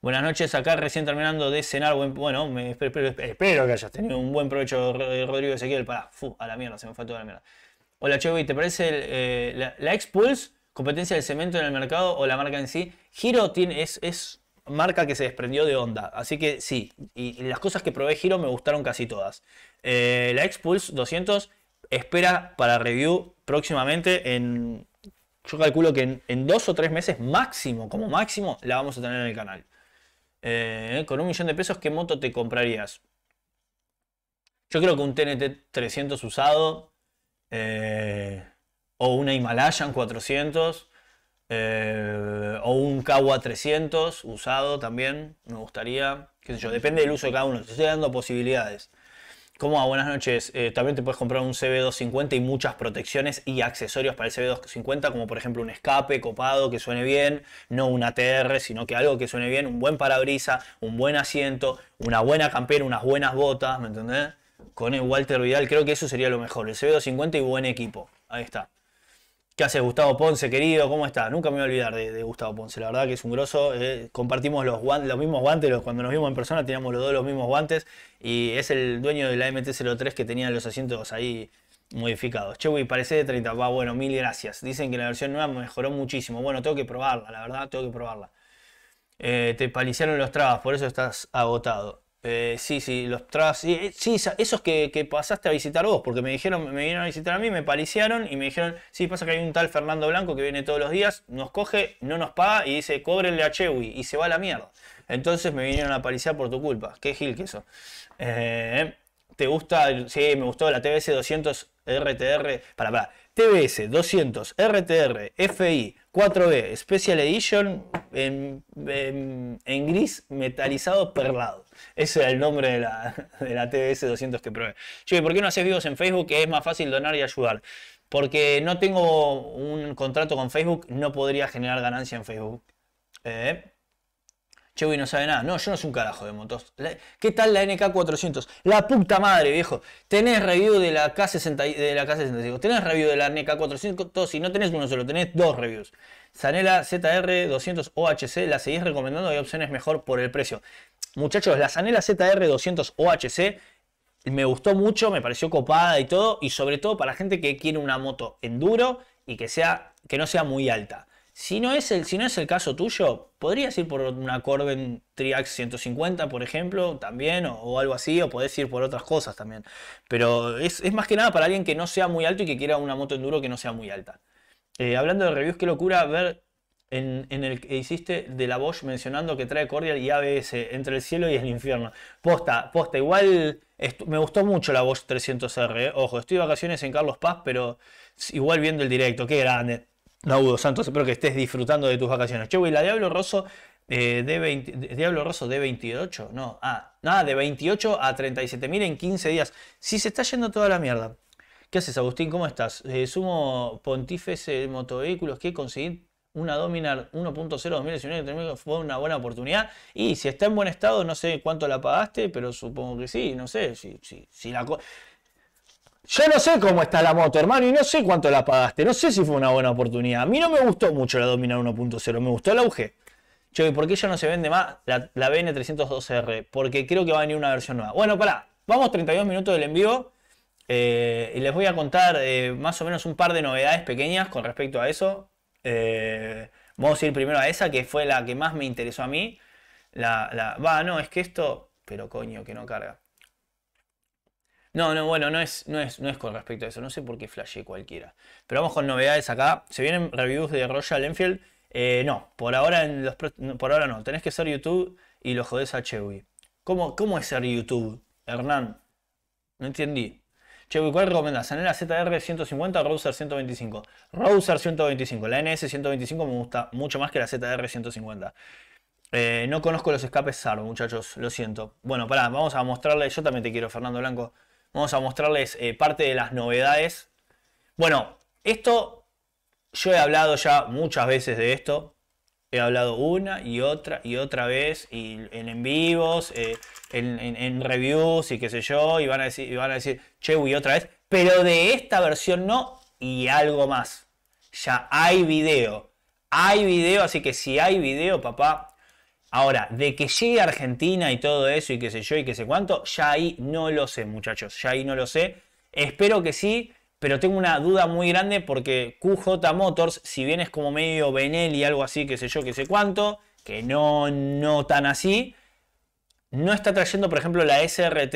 Buenas noches, acá recién terminando de cenar. bueno, espero, que hayas tenido un buen provecho, eh, Rodrigo Ezequiel. para. fu, a la mierda, se me fue toda la mierda. Hola, Chevy, ¿te parece eh, la, la Expulse, competencia de cemento en el mercado o la marca en sí? Giro tiene, es, es marca que se desprendió de onda Así que sí, y, las cosas que probé Giro me gustaron casi todas. Eh, la x 200 espera para review próximamente en... Yo calculo que en, dos o tres meses máximo, como máximo, la vamos a tener en el canal. Eh, con un millón de pesos, ¿qué moto te comprarías? Yo creo que un TNT 300 usado eh, o una Himalayan 400 eh, o un Kawa 300 usado también, me gustaría. ¿Qué sé yo? Depende del uso de cada uno. Te estoy dando posibilidades. como a buenas noches. Eh, también te puedes comprar un CB250 y muchas protecciones y accesorios para el CB250, como por ejemplo un escape copado que suene bien, no una TR, sino que algo que suene bien, un buen parabrisa, un buen asiento, una buena campera, unas buenas botas, ¿me entendés? Con el Walter Vidal creo que eso sería lo mejor, el CB250 y buen equipo. Ahí está. ¿Qué hace Gustavo Ponce, querido? ¿Cómo estás? Nunca me voy a olvidar de, Gustavo Ponce, la verdad que es un grosso. Eh, compartimos los, los mismos guantes, cuando nos vimos en persona teníamos los dos los mismos guantes y es el dueño de la MT-03 que tenía los asientos ahí modificados. Chewy, parece de 30, va, bueno, mil gracias. Dicen que la versión nueva mejoró muchísimo. Bueno, tengo que probarla, la verdad, tengo que probarla. Eh, te paliciaron los trabas, por eso estás agotado. Eh, sí, sí, los tras, Sí, eh, esos que, pasaste a visitar vos, porque me dijeron, me vinieron a visitar a mí, me paliciaron y me dijeron, sí, pasa que hay un tal Fernando Blanco que viene todos los días, nos coge, no nos paga y dice, Cóbrele a Chewy y se va a la mierda. Entonces me vinieron a paliciar por tu culpa. Qué gil que eso. Eh, ¿Te gusta? Sí, me gustó la TBS 200 RTR. Para, para. TBS 200 RTR FI 4B, Special Edition en, gris metalizado perlado. Ese era el nombre de la, de TBS 200 que probé. Che, ¿por qué no haces vivos en Facebook? Que es más fácil donar y ayudar. Porque no tengo un contrato con Facebook, no podría generar ganancia en Facebook. Eh, y no sabe nada. No, yo no soy un carajo de motos. ¿Qué tal la NK400? La puta madre, viejo. Tenés review de la K60, de la K65. Tenés review de la NK400. Si no tenés uno solo, tenés dos reviews. Zanela ZR200 OHC. La seguís recomendando. Hay opciones mejor por el precio. Muchachos, la Zanela ZR200 OHC me gustó mucho. Me pareció copada y todo. Y sobre todo para gente que quiere una moto enduro y que, sea, que no sea muy alta. Si no, es el, si no es el caso tuyo, podrías ir por una Corben Triax 150, por ejemplo, también, o, algo así, o podés ir por otras cosas también. Pero es, más que nada para alguien que no sea muy alto y que quiera una moto enduro que no sea muy alta. Eh, hablando de reviews, qué locura ver en, el que hiciste de la Bosch mencionando que trae Cordial y ABS entre el cielo y el infierno. Posta, posta, igual me gustó mucho la Bosch 300R. Eh. Ojo, estoy de vacaciones en Carlos Paz, pero igual viendo el directo, qué grande. No, Udo Santos, espero que estés disfrutando de tus vacaciones. Che, güey, la Diablo Rosso eh, de, Diablo Rosso de 28, no, ah, nada, de 28 a 37 mil en 15 días. Si se está yendo toda la mierda. ¿Qué haces, Agustín? ¿Cómo estás? Eh, sumo Pontífice eh, Motovehículos que conseguir una Dominar 1.0 2019 fue una buena oportunidad. Y si está en buen estado, no sé cuánto la pagaste, pero supongo que sí, no sé. si la yo no sé cómo está la moto, hermano, y no sé cuánto la pagaste. No sé si fue una buena oportunidad. A mí no me gustó mucho la Dominar 1.0, me gustó la UG. Che, ¿y por qué ya no se vende más la, BN312R? Porque creo que va a venir una versión nueva. Bueno, pará, vamos 32 minutos del envío. Eh, y les voy a contar eh, más o menos un par de novedades pequeñas con respecto a eso. Eh, vamos a ir primero a esa, que fue la que más me interesó a mí. La, va, no, es que esto, pero coño, que no carga. No, no, bueno, no es, no, es, con respecto a eso. No sé por qué flashé cualquiera. Pero vamos con novedades acá. ¿Se vienen reviews de Royal Enfield? Eh, no, por ahora, por ahora no. Tenés que ser YouTube y lo jodés a Chewy. ¿Cómo, ¿Cómo es ser YouTube, Hernán? No entendí. Chewy, ¿cuál recomendás? la ZR 150 o Rouser 125? Rouser 125. La NS 125 me gusta mucho más que la ZR 150. Eh, no conozco los escapes SAR, muchachos, lo siento. Bueno, pará, vamos a mostrarle. Yo también te quiero, Fernando Blanco. Vamos a mostrarles eh, parte de las novedades. Bueno, esto yo he hablado ya muchas veces de esto. He hablado una y otra y otra vez y en, en vivos, eh, en, reviews y qué sé yo. Y van a decir, y a decir, che, y otra vez. Pero de esta versión no y algo más. Ya hay video. Hay video, así que si hay video, papá, Ahora, de que llegue a Argentina y todo eso y qué sé yo y qué sé cuánto, ya ahí no lo sé, muchachos, ya ahí no lo sé. Espero que sí, pero tengo una duda muy grande porque QJ Motors, si bien es como medio Benelli, algo así, qué sé yo, qué sé cuánto, que no, no tan así, no está trayendo, por ejemplo, la SRT,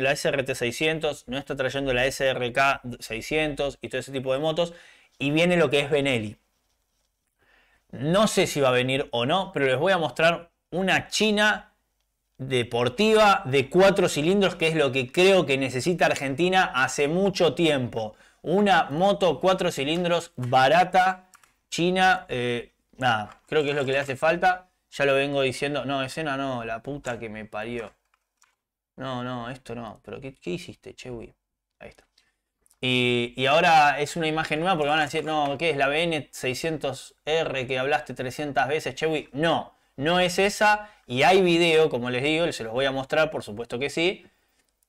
la SRT 600, no está trayendo la SRK 600 y todo ese tipo de motos, y viene lo que es Benelli. No sé si va a venir o no, pero les voy a mostrar una China deportiva de cuatro cilindros, que es lo que creo que necesita Argentina hace mucho tiempo. Una moto cuatro cilindros barata, China, eh, nada, creo que es lo que le hace falta. Ya lo vengo diciendo, no, escena no, la puta que me parió. No, no, esto no, pero ¿qué, hiciste, Chewi? Ahí está. Y, y, ahora es una imagen nueva porque van a decir, no, ¿qué es la BN600R que hablaste 300 veces, Chewi? No, no es esa. Y hay video, como les digo, se los voy a mostrar, por supuesto que sí.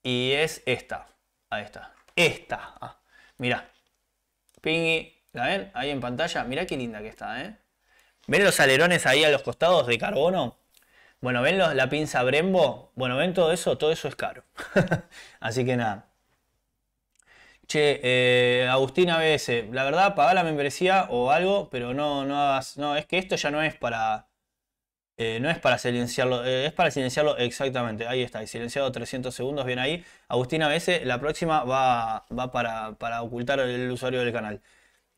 Y es esta. Ahí está. Esta. Ah, mirá. Pingui. ¿La ven? Ahí en pantalla. Mirá qué linda que está, ¿eh? ¿Ven los alerones ahí a los costados de carbono? Bueno, ¿ven la pinza Brembo? Bueno, ¿ven todo eso? Todo eso es caro. Así que nada. Che, eh, Agustín ABS, la verdad, pagá la membresía o algo, pero no, no hagas. No, es que esto ya no es para eh, no es para silenciarlo, eh, es para silenciarlo exactamente. Ahí está, silenciado 300 segundos, bien ahí. Agustín veces la próxima va, para, ocultar el usuario del canal.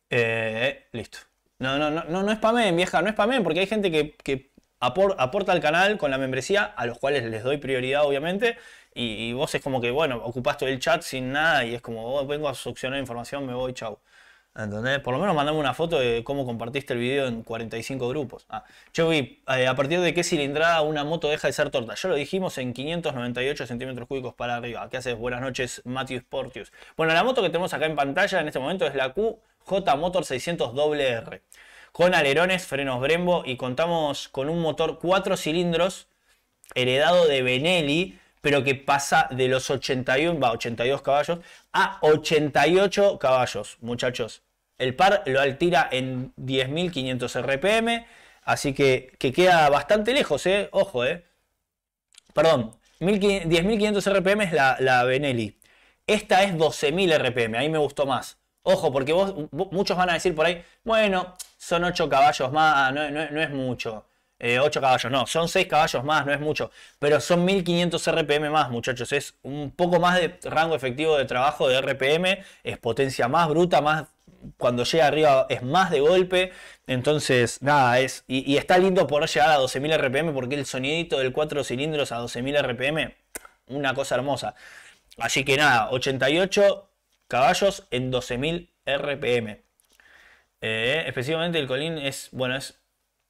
Eh, listo. No, no, no, no, no spamen, vieja, no es para spamen, porque hay gente que, aporta al canal con la membresía, a los cuales les doy prioridad, obviamente. Y, vos es como que, bueno, ocupaste el chat sin nada y es como, oh, vengo a succionar información, me voy, chau. ¿Entendés? Por lo menos mandame una foto de cómo compartiste el video en 45 grupos. Ah, yo vi, eh, ¿a partir de qué cilindrada una moto deja de ser torta? Ya lo dijimos en 598 centímetros cúbicos para arriba. ¿Qué haces? Buenas noches, Matthew Sportius. Bueno, la moto que tenemos acá en pantalla en este momento es la QJ Motor 600WR. Con alerones, frenos Brembo y contamos con un motor 4 cilindros heredado de Benelli pero que pasa de los 81, va, 82 caballos a 88 caballos, muchachos. El par lo altira en 10.500 RPM, así que, que, queda bastante lejos, ¿eh? Ojo, ¿eh? Perdón, 10.500 RPM es la, la Benelli. Esta es 12.000 RPM, a mí me gustó más. Ojo, porque vos, muchos van a decir por ahí, bueno, son 8 caballos más, no es mucho. 8 eh, caballos, no, son 6 caballos más, no es mucho, pero son 1500 RPM más, muchachos, es un poco más de rango efectivo de trabajo de RPM, es potencia más bruta, más cuando llega arriba es más de golpe, entonces nada, es y, está lindo poder llegar a 12.000 RPM porque el sonidito del 4 cilindros a 12.000 RPM, una cosa hermosa. Así que nada, 88 caballos en 12.000 RPM. Eh, específicamente el colín es, bueno, es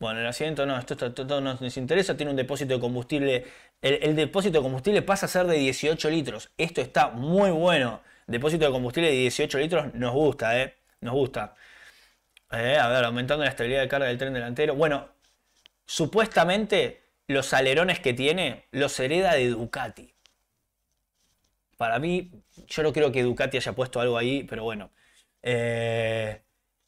bueno, el asiento no, esto, no nos interesa, tiene un depósito de combustible. El, depósito de combustible pasa a ser de 18 litros. Esto está muy bueno. Depósito de combustible de 18 litros nos gusta, ¿eh? Nos gusta. Eh, a ver, aumentando la estabilidad de carga del tren delantero. Bueno, supuestamente los alerones que tiene los hereda de Ducati. Para mí, yo no creo que Ducati haya puesto algo ahí, pero bueno. Eh,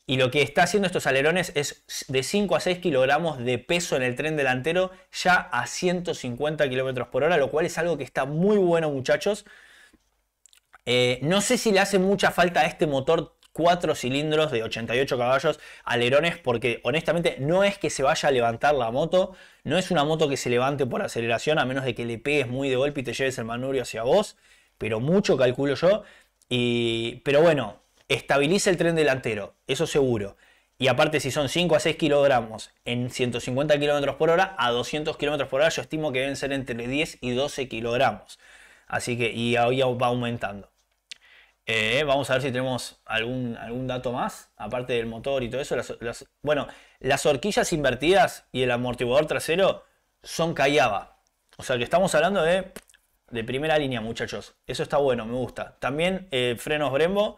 y lo que está haciendo estos alerones es de 5 a 6 kilogramos de peso en el tren delantero, ya a 150 kilómetros por hora, lo cual es algo que está muy bueno, muchachos. Eh, no sé si le hace mucha falta a este motor 4 cilindros de 88 caballos, alerones, porque honestamente no es que se vaya a levantar la moto, no es una moto que se levante por aceleración, a menos de que le pegues muy de golpe y te lleves el manubrio hacia vos, pero mucho calculo yo. Y, pero bueno, estabiliza el tren delantero, eso seguro. Y aparte, si son 5 a 6 kilogramos en 150 kilómetros por hora, a 200 kilómetros por hora, yo estimo que deben ser entre 10 y 12 kilogramos. Así que, y ahí va aumentando. Eh, vamos a ver si tenemos algún, algún dato más, aparte del motor y todo eso. bueno, las horquillas invertidas y el amortiguador trasero son callaba, O sea que estamos hablando de, de primera línea, muchachos. Eso está bueno, me gusta. También eh, frenos Brembo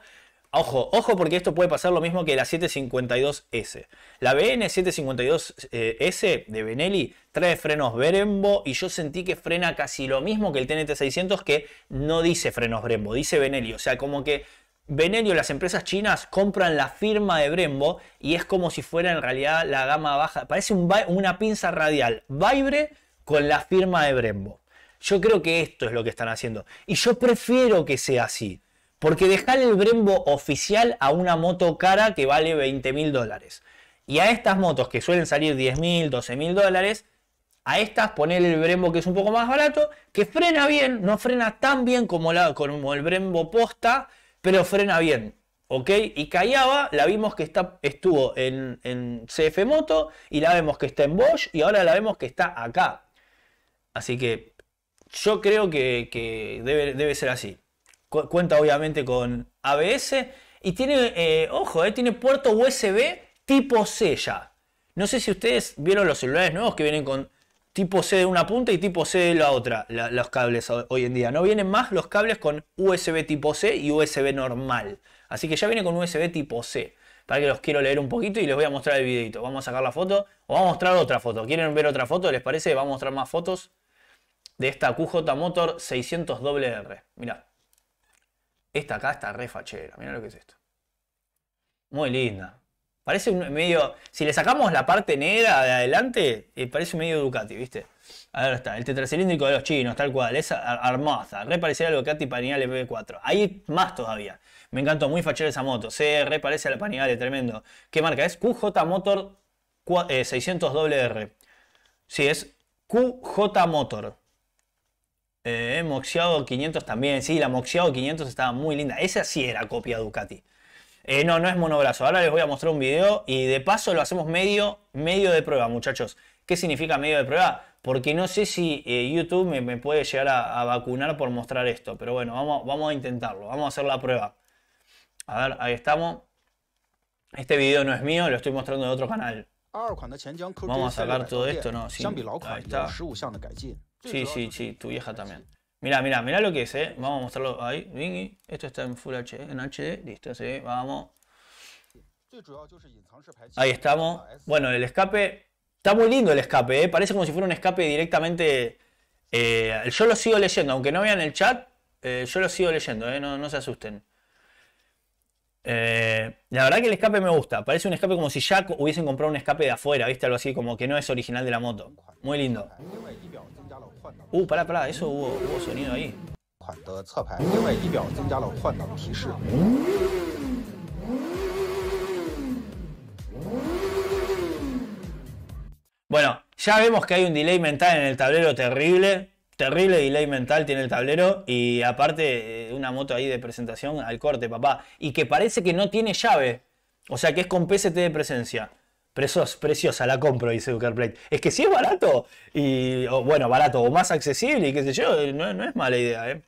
Ojo, ojo porque esto puede pasar lo mismo que la 752S. La BN752S eh, de Benelli trae frenos Brembo y yo sentí que frena casi lo mismo que el TNT600 que no dice frenos Brembo, dice Benelli. O sea, como que Benelli o las empresas chinas compran la firma de Brembo y es como si fuera en realidad la gama baja. Parece una pinza radial, Vibre con la firma de Brembo. Yo creo que esto es lo que están haciendo. Y yo prefiero que sea así. Porque dejar el Brembo oficial a una moto cara que vale 20 mil dólares. Y a estas motos que suelen salir 10 mil, 12 mil dólares, a estas poner el Brembo que es un poco más barato, que frena bien, no frena tan bien como, la, como el Brembo posta, pero frena bien. ¿Ok? Y Callaba la vimos que está, estuvo en, en CF Moto y la vemos que está en Bosch y ahora la vemos que está acá. Así que yo creo que, que debe, debe ser así cuenta obviamente con ABS y tiene, eh, ojo, eh, tiene puerto USB tipo C ya. No sé si ustedes vieron los celulares nuevos que vienen con tipo C de una punta y tipo C de la otra, los cables hoy en día. No vienen más los cables con USB tipo C y USB normal. Así que ya viene con USB tipo C. Para que los quiero leer un poquito y les voy a mostrar el videito. Vamos a sacar la foto o vamos a mostrar otra foto. ¿Quieren ver otra foto? ¿Les parece? Vamos a mostrar más fotos de esta QJ Motor 600WR. mira esta acá está re fachera, mirá lo que es esto. Muy linda. Parece un medio. Si le sacamos la parte negra de adelante, eh, parece un medio Ducati, ¿viste? Ahora está, el tetracilíndrico de los chinos, tal cual, es armada. Re que al Ducati Panigale v 4 Hay más todavía. Me encantó, muy fachera esa moto. Se re parece a la Panigale, tremendo. ¿Qué marca es? QJ Motor 600WR. Eh, sí, es QJ Motor. Eh, Moxiao 500 también. Sí, la Moxiao 500 estaba muy linda. Esa sí era copia Ducati. Eh, no, no es monobrazo. Ahora les voy a mostrar un video y de paso lo hacemos medio, medio de prueba, muchachos. ¿Qué significa medio de prueba? Porque no sé si eh, YouTube me, puede llegar a, vacunar por mostrar esto. Pero bueno, vamos, vamos a intentarlo. Vamos a hacer la prueba. A ver, ahí estamos. Este video no es mío, lo estoy mostrando de otro canal. Vamos a sacar todo esto, ¿no? Sí, sí, sí, tu vieja también. Mira, mira, mira lo que es, ¿eh? Vamos a mostrarlo ahí. Esto está en Full HD, en HD. Listo, sí, vamos. Ahí estamos. Bueno, el escape. Está muy lindo el escape, ¿eh? Parece como si fuera un escape directamente. Eh, yo lo sigo leyendo, aunque no vean el chat, eh, yo lo sigo leyendo, ¿eh? no, no, se asusten. Eh, la verdad que el escape me gusta. Parece un escape como si ya hubiesen comprado un escape de afuera, ¿viste? Algo así como que no es original de la moto. Muy lindo. Uh, pará, pará, eso hubo, sonido ahí. Bueno, ya vemos que hay un delay mental en el tablero terrible. Terrible delay mental tiene el tablero. Y aparte, una moto ahí de presentación al corte, papá. Y que parece que no tiene llave. O sea que es con PST de presencia. Preciosa, precios la compro, dice Plate. Es que si es barato, y bueno, barato o más accesible, y qué sé yo, eh, no, es mala idea, eh.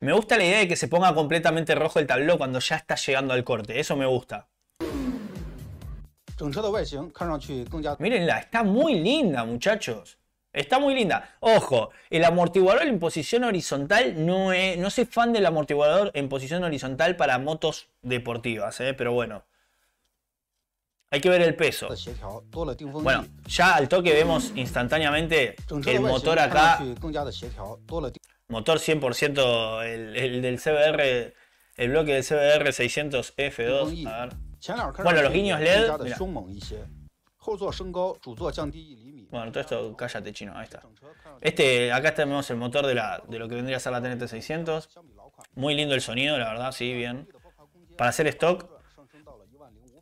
Me gusta la idea de que se ponga completamente rojo el tabló cuando ya está llegando al corte, eso me gusta. Eh, Mírenla, está muy linda, muchachos. Está muy linda. Ojo, el amortiguador en posición horizontal no es. No soy fan del amortiguador en posición horizontal para motos deportivas, ¿eh? pero bueno. Hay que ver el peso. Bueno, ya al toque vemos instantáneamente el motor acá. Ah, motor 100%, el, del CBR, el bloque del CBR 600F2. Bueno, los guiños LED. Bueno, todo esto, cállate chino, ahí está. Este, acá tenemos el motor de, la, de lo que vendría a ser la TNT 600. Muy lindo el sonido, la verdad, sí, bien. Para hacer stock.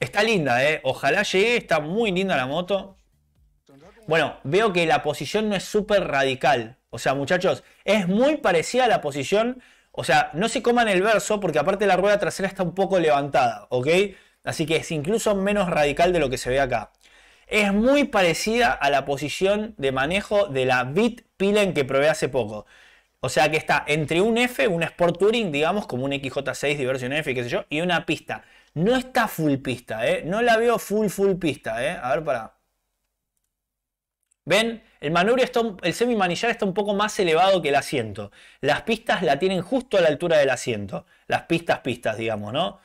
Está linda, eh. Ojalá llegue, está muy linda la moto. Bueno, veo que la posición no es súper radical. O sea, muchachos, es muy parecida a la posición. O sea, no se coman el verso porque aparte la rueda trasera está un poco levantada, ¿ok? Así que es incluso menos radical de lo que se ve acá es muy parecida a la posición de manejo de la Bit Pilen que probé hace poco. O sea que está entre un F, un Sport Touring, digamos, como un XJ6 versión F, qué sé yo, y una pista. No está full pista, ¿eh? No la veo full, full pista, ¿eh? A ver, para. ¿Ven? El manubrio está, el manillar está un poco más elevado que el asiento. Las pistas la tienen justo a la altura del asiento. Las pistas, pistas, digamos, ¿no?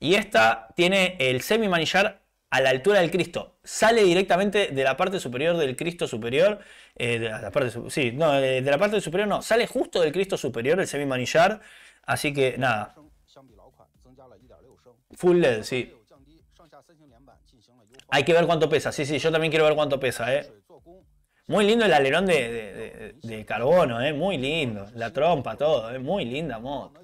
Y esta tiene el semi manillar a la altura del Cristo. Sale directamente de la parte superior del Cristo superior. Eh, de la parte, sí, no, eh, de, la parte superior no. Sale justo del Cristo superior, el semimanillar. Así que nada. Full LED, sí. Hay que ver cuánto pesa. Sí, sí, yo también quiero ver cuánto pesa, eh. Muy lindo el alerón de, de carbono, eh. Muy lindo. La trompa, todo, eh. Muy linda moto.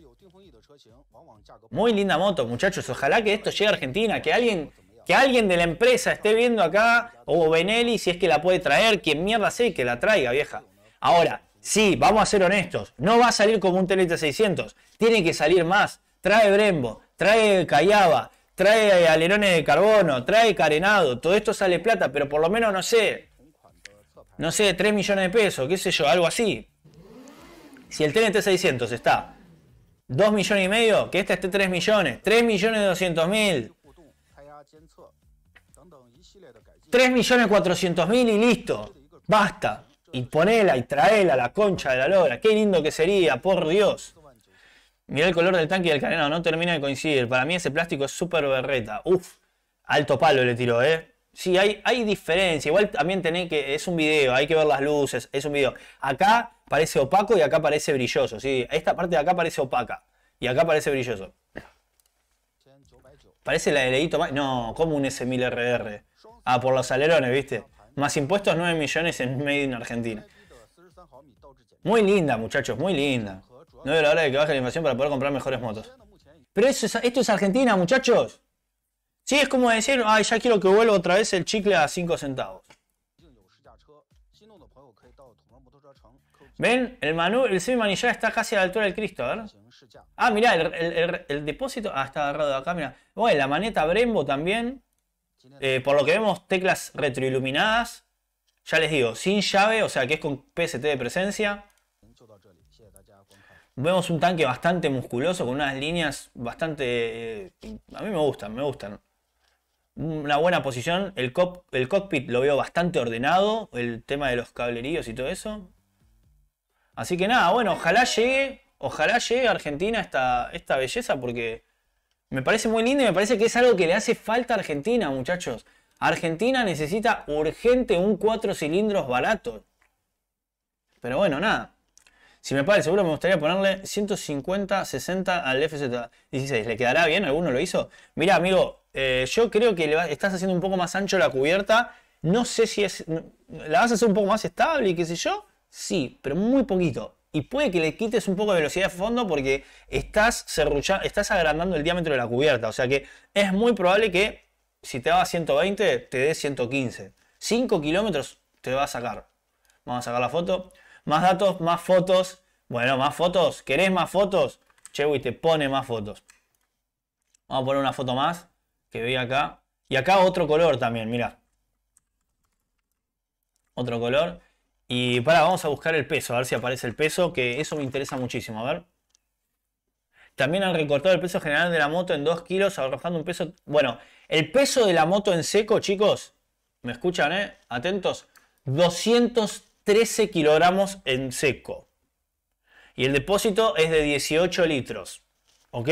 Muy linda moto, muchachos. Ojalá que esto llegue a Argentina, que alguien que alguien de la empresa esté viendo acá, o Benelli, si es que la puede traer, quien mierda sé, que la traiga, vieja. Ahora, sí, vamos a ser honestos, no va a salir como un TNT 600, tiene que salir más. Trae Brembo, trae Callaba, trae alerones de carbono, trae carenado, todo esto sale plata, pero por lo menos no sé, no sé, 3 millones de pesos, qué sé yo, algo así. Si el TNT 600 está 2 millones y medio, que este esté 3 millones, 3 millones 200 mil, 3.400.000 millones mil y listo. Basta. Y ponela y traela la concha de la lora. Qué lindo que sería, por Dios. Mira el color del tanque y del canela no termina de coincidir. Para mí ese plástico es súper berreta. Uf, alto palo le tiró, ¿eh? Sí, hay, hay diferencia. Igual también tenés que. Es un video, hay que ver las luces. Es un video. Acá parece opaco y acá parece brilloso. ¿sí? Esta parte de acá parece opaca y acá parece brilloso. Parece la de Leito más. No, como un S1000RR. Ah, por los alerones, ¿viste? Más impuestos 9 millones en Made in Argentina. Muy linda, muchachos, muy linda. No veo la hora de que baje la inversión para poder comprar mejores motos. Pero esto es Argentina, muchachos. Sí, es como decir, ay, ya quiero que vuelva otra vez el chicle a 5 centavos. ¿Ven? El, semi manillar está casi a la altura del Cristo, a ver. Ah, mirá, el, depósito. Ah, está agarrado de acá, mirá. Bueno, la maneta Brembo también. Eh, por lo que vemos, teclas retroiluminadas. Ya les digo, sin llave, o sea que es con PST de presencia. Vemos un tanque bastante musculoso, con unas líneas bastante... Eh, a mí me gustan, me gustan. Una buena posición, el, el cockpit lo veo bastante ordenado, el tema de los cableríos y todo eso. Así que nada, bueno, ojalá llegue, ojalá llegue a Argentina esta, esta belleza porque me parece muy lindo y me parece que es algo que le hace falta a Argentina, muchachos. Argentina necesita urgente un 4 cilindros barato. Pero bueno, nada. Si me parece, seguro, me gustaría ponerle 150, 60 al FZ16. ¿Le quedará bien? ¿Alguno lo hizo? Mira, amigo, eh, yo creo que estás haciendo un poco más ancho la cubierta. No sé si es. La vas a hacer un poco más estable y qué sé yo. Sí, pero muy poquito. Y puede que le quites un poco de velocidad de fondo porque estás, estás agrandando el diámetro de la cubierta. O sea que es muy probable que si te va a 120, te dé 115. 5 kilómetros te va a sacar. Vamos a sacar la foto. Más datos, más fotos. Bueno, más fotos. ¿Querés más fotos? Chewy te pone más fotos. Vamos a poner una foto más que veía acá. Y acá otro color también, mira. Otro color. Y para, vamos a buscar el peso, a ver si aparece el peso, que eso me interesa muchísimo. A ver. También han recortado el peso general de la moto en 2 kilos, arrojando un peso. Bueno, el peso de la moto en seco, chicos, ¿me escuchan, eh? Atentos. 213 kilogramos en seco. Y el depósito es de 18 litros. ¿Ok?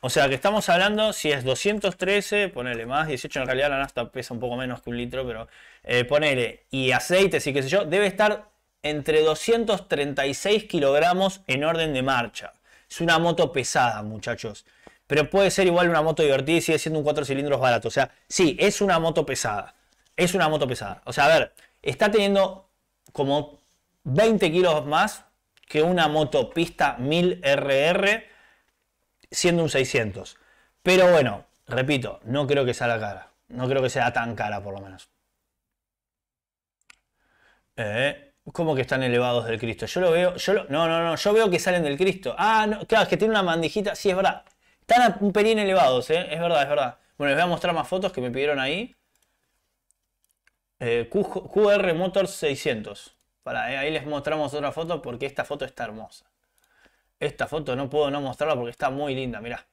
O sea que estamos hablando, si es 213, ponele más, 18 en realidad la nafta pesa un poco menos que un litro, pero eh, ponele, y aceite, y qué sé yo, debe estar entre 236 kilogramos en orden de marcha. Es una moto pesada, muchachos. Pero puede ser igual una moto divertida y sigue siendo un 4 cilindros barato. O sea, sí, es una moto pesada. Es una moto pesada. O sea, a ver, está teniendo como 20 kilos más que una motopista 1000 RR siendo un 600. Pero bueno, repito, no creo que sea la cara. No creo que sea tan cara, por lo menos. Eh, ¿Cómo que están elevados del Cristo? Yo lo veo, yo no, no, no, yo veo que salen del Cristo. Ah, no, claro, es que tiene una mandijita, sí, es verdad. Están un pelín elevados, eh, es verdad, es verdad. Bueno, les voy a mostrar más fotos que me pidieron ahí. Eh, QR Motors 600. Para, eh, ahí les mostramos otra foto porque esta foto está hermosa. Esta foto no puedo no mostrarla porque está muy linda, mirá.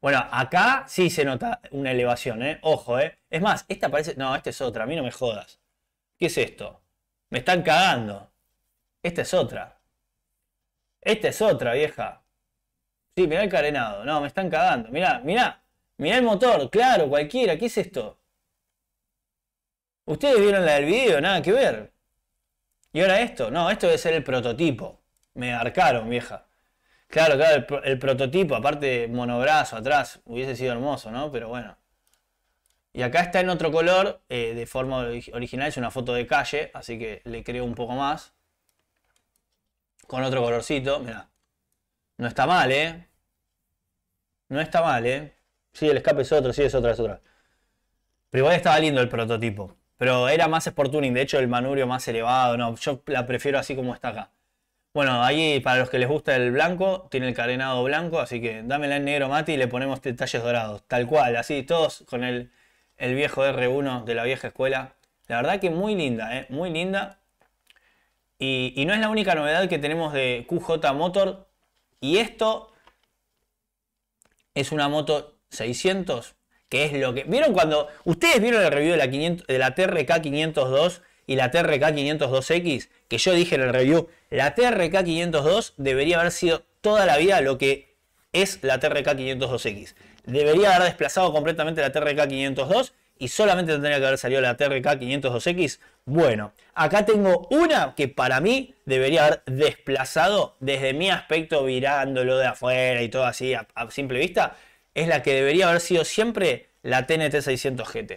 Bueno, acá sí se nota una elevación, ¿eh? Ojo, ¿eh? Es más, esta parece... No, esta es otra, a mí no me jodas. ¿Qué es esto? Me están cagando. Esta es otra. Esta es otra, vieja. Sí, mirá el carenado. No, me están cagando. Mirá, mirá. Mirá el motor, claro, cualquiera. ¿Qué es esto? Ustedes vieron la del video, nada que ver. Y ahora esto, no, esto debe ser el prototipo. Me arcaron, vieja. Claro, claro, el, prototipo, aparte monobrazo atrás, hubiese sido hermoso, ¿no? Pero bueno. Y acá está en otro color, eh, de forma original, es una foto de calle, así que le creo un poco más. Con otro colorcito, mirá. No está mal, ¿eh? No está mal, ¿eh? Sí, el escape es otro, sí, es otra, es otra. Pero igual estaba lindo el prototipo. Pero era más Sportuning, de hecho el manubrio más elevado, no, yo la prefiero así como está acá. Bueno, ahí para los que les gusta el blanco, tiene el carenado blanco, así que dámela en negro Mati, y le ponemos detalles dorados, tal cual, así todos con el, el viejo R1 de la vieja escuela. La verdad que muy linda, ¿eh? muy linda. Y, no es la única novedad que tenemos de QJ Motor. Y esto es una moto 600, que es lo que... ¿Vieron cuando... Ustedes vieron el review de la, 500, de la TRK 502 y la TRK 502X, que yo dije en el review, la TRK 502 debería haber sido toda la vida lo que es la TRK 502X. Debería haber desplazado completamente la TRK 502 y solamente tendría que haber salido la TRK 502X. Bueno, acá tengo una que para mí debería haber desplazado desde mi aspecto virándolo de afuera y todo así a, a simple vista. Es la que debería haber sido siempre la TNT 600 GT.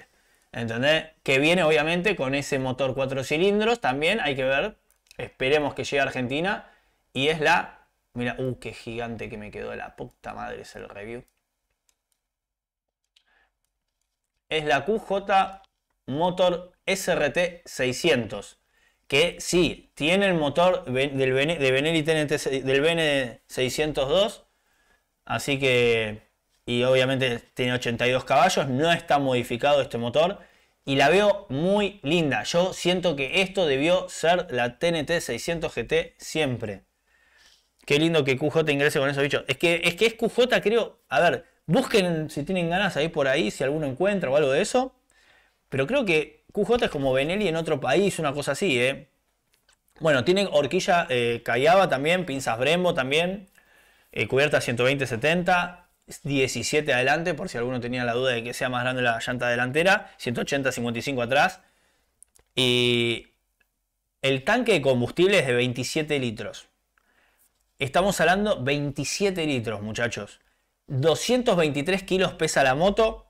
¿Entendés? Que viene obviamente con ese motor cuatro cilindros. También hay que ver. Esperemos que llegue a Argentina. Y es la. Mira, uh, qué gigante que me quedó la puta madre es el review. Es la QJ Motor SRT 600. Que sí, tiene el motor del, Benelli TNT, del BN602. Así que y obviamente tiene 82 caballos, no está modificado este motor y la veo muy linda. Yo siento que esto debió ser la TNT 600 GT siempre. Qué lindo que QJ ingrese con eso, bicho. Es que, es que es QJ, creo. A ver, busquen si tienen ganas ahí por ahí, si alguno encuentra o algo de eso. Pero creo que QJ es como Benelli en otro país, una cosa así, ¿eh? Bueno, tiene horquilla eh, Callaba también, pinzas Brembo también, eh, cubierta 120-70, 17 adelante, por si alguno tenía la duda de que sea más grande la llanta delantera, 180, 55 atrás. Y el tanque de combustible es de 27 litros. Estamos hablando 27 litros, muchachos. 223 kilos pesa la moto.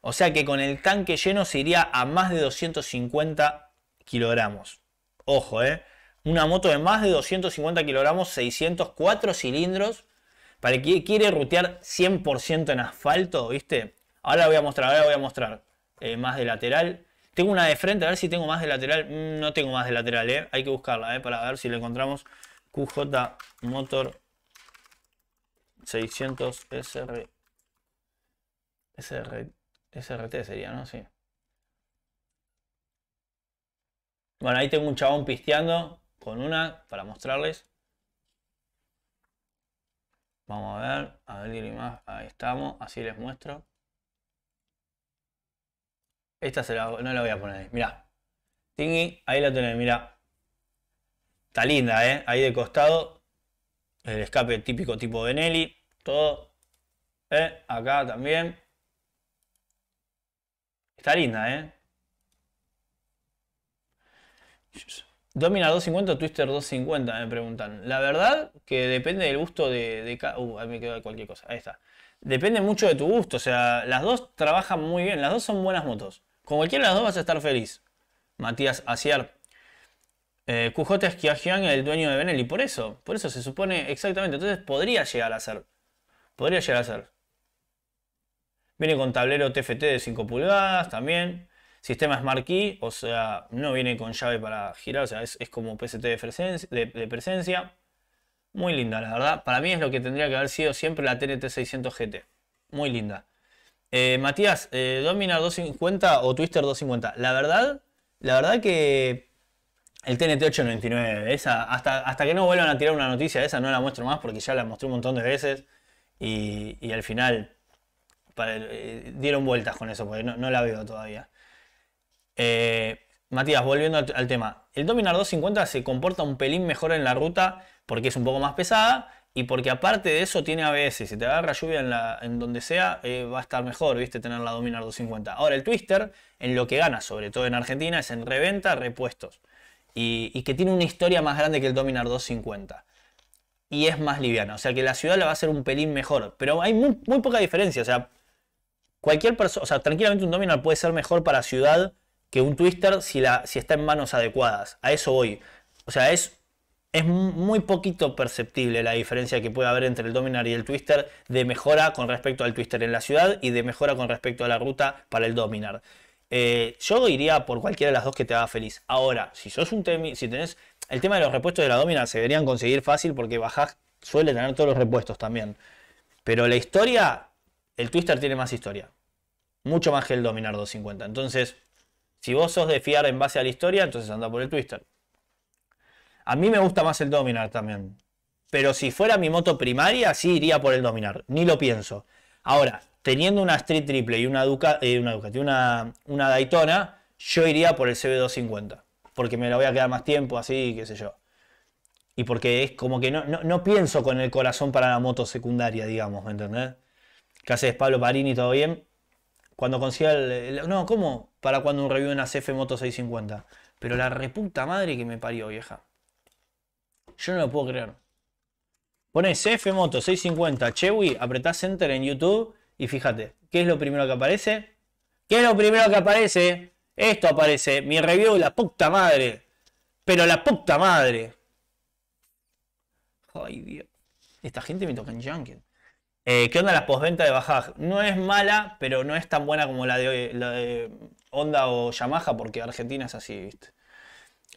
O sea que con el tanque lleno se iría a más de 250 kilogramos. Ojo, ¿eh? Una moto de más de 250 kilogramos, 604 cilindros para que quiere rutear 100% en asfalto, ¿viste? Ahora voy a mostrar, ahora voy a mostrar eh, más de lateral. Tengo una de frente, a ver si tengo más de lateral. Mm, no tengo más de lateral, ¿eh? Hay que buscarla, ¿eh? Para ver si la encontramos. QJ Motor 600 SR, SR, SRT sería, ¿no? Sí. Bueno, ahí tengo un chabón pisteando con una para mostrarles. Vamos a ver, a más ahí estamos, así les muestro. Esta se la, no la voy a poner ahí, mirá. ahí la tenés, mirá. Está linda, ¿eh? Ahí de costado, el escape típico tipo de Nelly todo. ¿Eh? Acá también. Está linda, ¿eh? Dominar 250 o Twister 250, me preguntan. La verdad que depende del gusto de, cada... Uh, ahí me quedó cualquier cosa. Ahí está. Depende mucho de tu gusto. O sea, las dos trabajan muy bien. Las dos son buenas motos. Con cualquiera de las dos vas a estar feliz. Matías Aciar. Eh, Cujote es el dueño de Benelli. Por eso. Por eso se supone exactamente. Entonces podría llegar a ser. Podría llegar a ser. Viene con tablero TFT de 5 pulgadas también. Sistema Smart Key, o sea, no viene con llave para girar, o sea, es, como PST de, presencia. Muy linda, la verdad. Para mí es lo que tendría que haber sido siempre la TNT 600 GT. Muy linda. Eh, Matías, eh, Dominar 250 o Twister 250. La verdad, la verdad que el TNT 899, esa, hasta, hasta que no vuelvan a tirar una noticia, de esa no la muestro más porque ya la mostré un montón de veces y, al final eh, dieron vueltas con eso, porque no la veo todavía. Eh, Matías, volviendo al, tema, el Dominar 250 se comporta un pelín mejor en la ruta porque es un poco más pesada y porque aparte de eso tiene ABS. Si te agarra lluvia en, donde sea, eh, va a estar mejor, viste, tener la Dominar 250. Ahora, el Twister, en lo que gana, sobre todo en Argentina, es en reventa, repuestos. Y, que tiene una historia más grande que el Dominar 250 y es más liviana. O sea que la ciudad le va a hacer un pelín mejor. Pero hay muy, poca diferencia. O sea, cualquier persona, o sea, tranquilamente un Dominar puede ser mejor para ciudad que un twister si, está en manos adecuadas. A eso voy. O sea, es, es muy poquito perceptible la diferencia que puede haber entre el Dominar y el Twister de mejora con respecto al Twister en la ciudad y de mejora con respecto a la ruta para el Dominar. Eh, yo iría por cualquiera de las dos que te haga feliz. Ahora, si sos un temi, si tenés el tema de los repuestos de la Dominar, se deberían conseguir fácil porque Bajaj suele tener todos los repuestos también. Pero la historia, el Twister tiene más historia. Mucho más que el Dominar 250. Entonces, si vos sos de fiar en base a la historia, entonces anda por el Twister. A mí me gusta más el Dominar también. Pero si fuera mi moto primaria, sí iría por el Dominar. Ni lo pienso. Ahora, teniendo una Street Triple y una, Ducati, eh, una, Daytona, yo iría por el CB250. Porque me la voy a quedar más tiempo, así, qué sé yo. Y porque es como que no, no, pienso con el corazón para la moto secundaria, digamos, ¿me entendés? ¿Qué haces, Pablo Parini? ¿Todo bien? Cuando consiga el, No, ¿cómo? Para cuando un review una CF Moto 650. Pero la reputa madre que me parió, vieja. Yo no lo puedo creer. Ponés CF Moto 650 Chewi, apretás Enter en YouTube y fíjate, ¿qué es lo primero que aparece? ¿Qué es lo primero que aparece? Esto aparece, mi review, la puta madre. Pero la puta madre. Ay, Dios. Esta gente me toca en Junket. Eh, ¿Qué onda la posventa de Bajaj? No es mala, pero no es tan buena como la de, Honda o Yamaha, porque Argentina es así, ¿viste?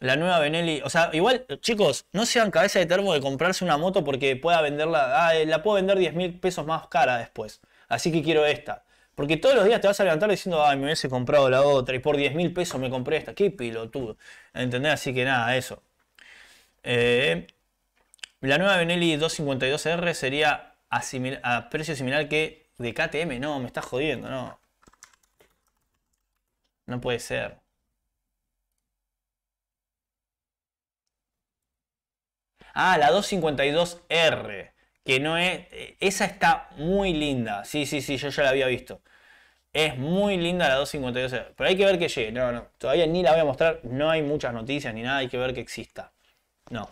La nueva Benelli, o sea, igual, chicos, no sean cabeza de termo de comprarse una moto porque pueda venderla, ah, eh, la puedo vender 10 mil pesos más cara después, así que quiero esta. Porque todos los días te vas a levantar diciendo, ay, me hubiese comprado la otra y por 10.000 mil pesos me compré esta, qué pilotudo, ¿entendés? Así que nada, eso. Eh, la nueva Benelli 252R sería a, precio similar que de KTM. No, me está jodiendo, no. No puede ser. Ah, la 252R. Que no es. Eh, esa está muy linda. Sí, sí, sí, yo ya la había visto. Es muy linda la 252R. Pero hay que ver que llegue. No, no. Todavía ni la voy a mostrar. No hay muchas noticias ni nada. Hay que ver que exista. No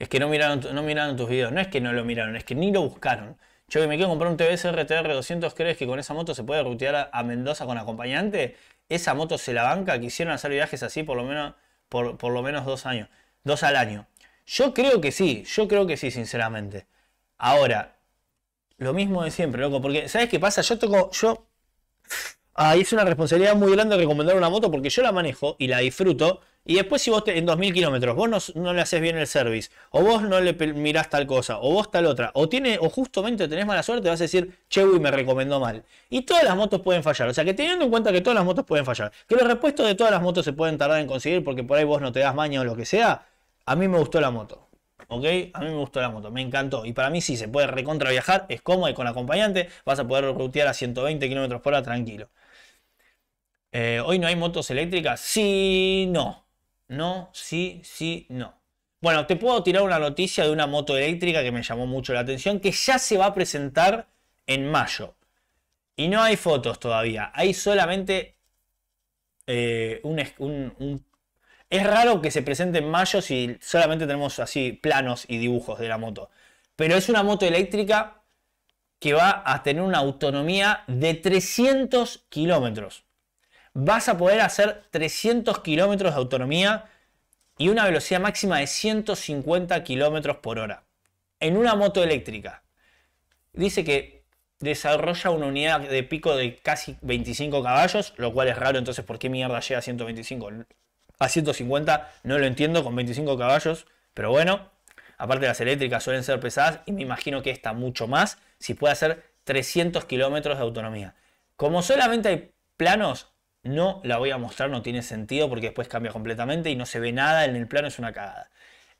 es que no miraron, no miraron tus videos. No es que no lo miraron, es que ni lo buscaron. Yo que me quiero comprar un TBS RTR 200, ¿crees que con esa moto se puede rutear a, Mendoza con acompañante? Esa moto se la banca, quisieron hacer viajes así por lo menos, por, por lo menos dos años, dos al año. Yo creo que sí, yo creo que sí, sinceramente. Ahora, lo mismo de siempre, loco, porque ¿sabes qué pasa? Yo tengo... yo... Ahí es una responsabilidad muy grande recomendar una moto porque yo la manejo y la disfruto, y después si vos te, en 2.000 kilómetros, vos no, le haces bien el service, o vos no le mirás tal cosa, o vos tal otra, o, tiene, o justamente tenés mala suerte, vas a decir, che, uy, me recomendó mal. Y todas las motos pueden fallar. O sea que teniendo en cuenta que todas las motos pueden fallar, que los repuestos de todas las motos se pueden tardar en conseguir porque por ahí vos no te das maña o lo que sea, a mí me gustó la moto. ¿ok? A mí me gustó la moto, me encantó. Y para mí sí, se puede recontra es cómodo y con acompañante, vas a poder rutear a 120 km por hora tranquilo. Eh, ¿Hoy no hay motos eléctricas? Sí, no no, sí, sí, no. Bueno, te puedo tirar una noticia de una moto eléctrica que me llamó mucho la atención, que ya se va a presentar en mayo. Y no hay fotos todavía, hay solamente eh, un... Es raro que se presente en mayo si solamente tenemos así planos y dibujos de la moto. Pero es una moto eléctrica que va a tener una autonomía de 300 kilómetros vas a poder hacer 300 kilómetros de autonomía y una velocidad máxima de 150 kilómetros por hora en una moto eléctrica. Dice que desarrolla una unidad de pico de casi 25 caballos, lo cual es raro, entonces ¿por qué mierda llega a 125? A 150 no lo entiendo con 25 caballos, pero bueno, aparte las eléctricas suelen ser pesadas y me imagino que esta mucho más, si puede hacer 300 kilómetros de autonomía. Como solamente hay planos, no la voy a mostrar, no tiene sentido porque después cambia completamente y no se ve nada en el plano, es una cagada.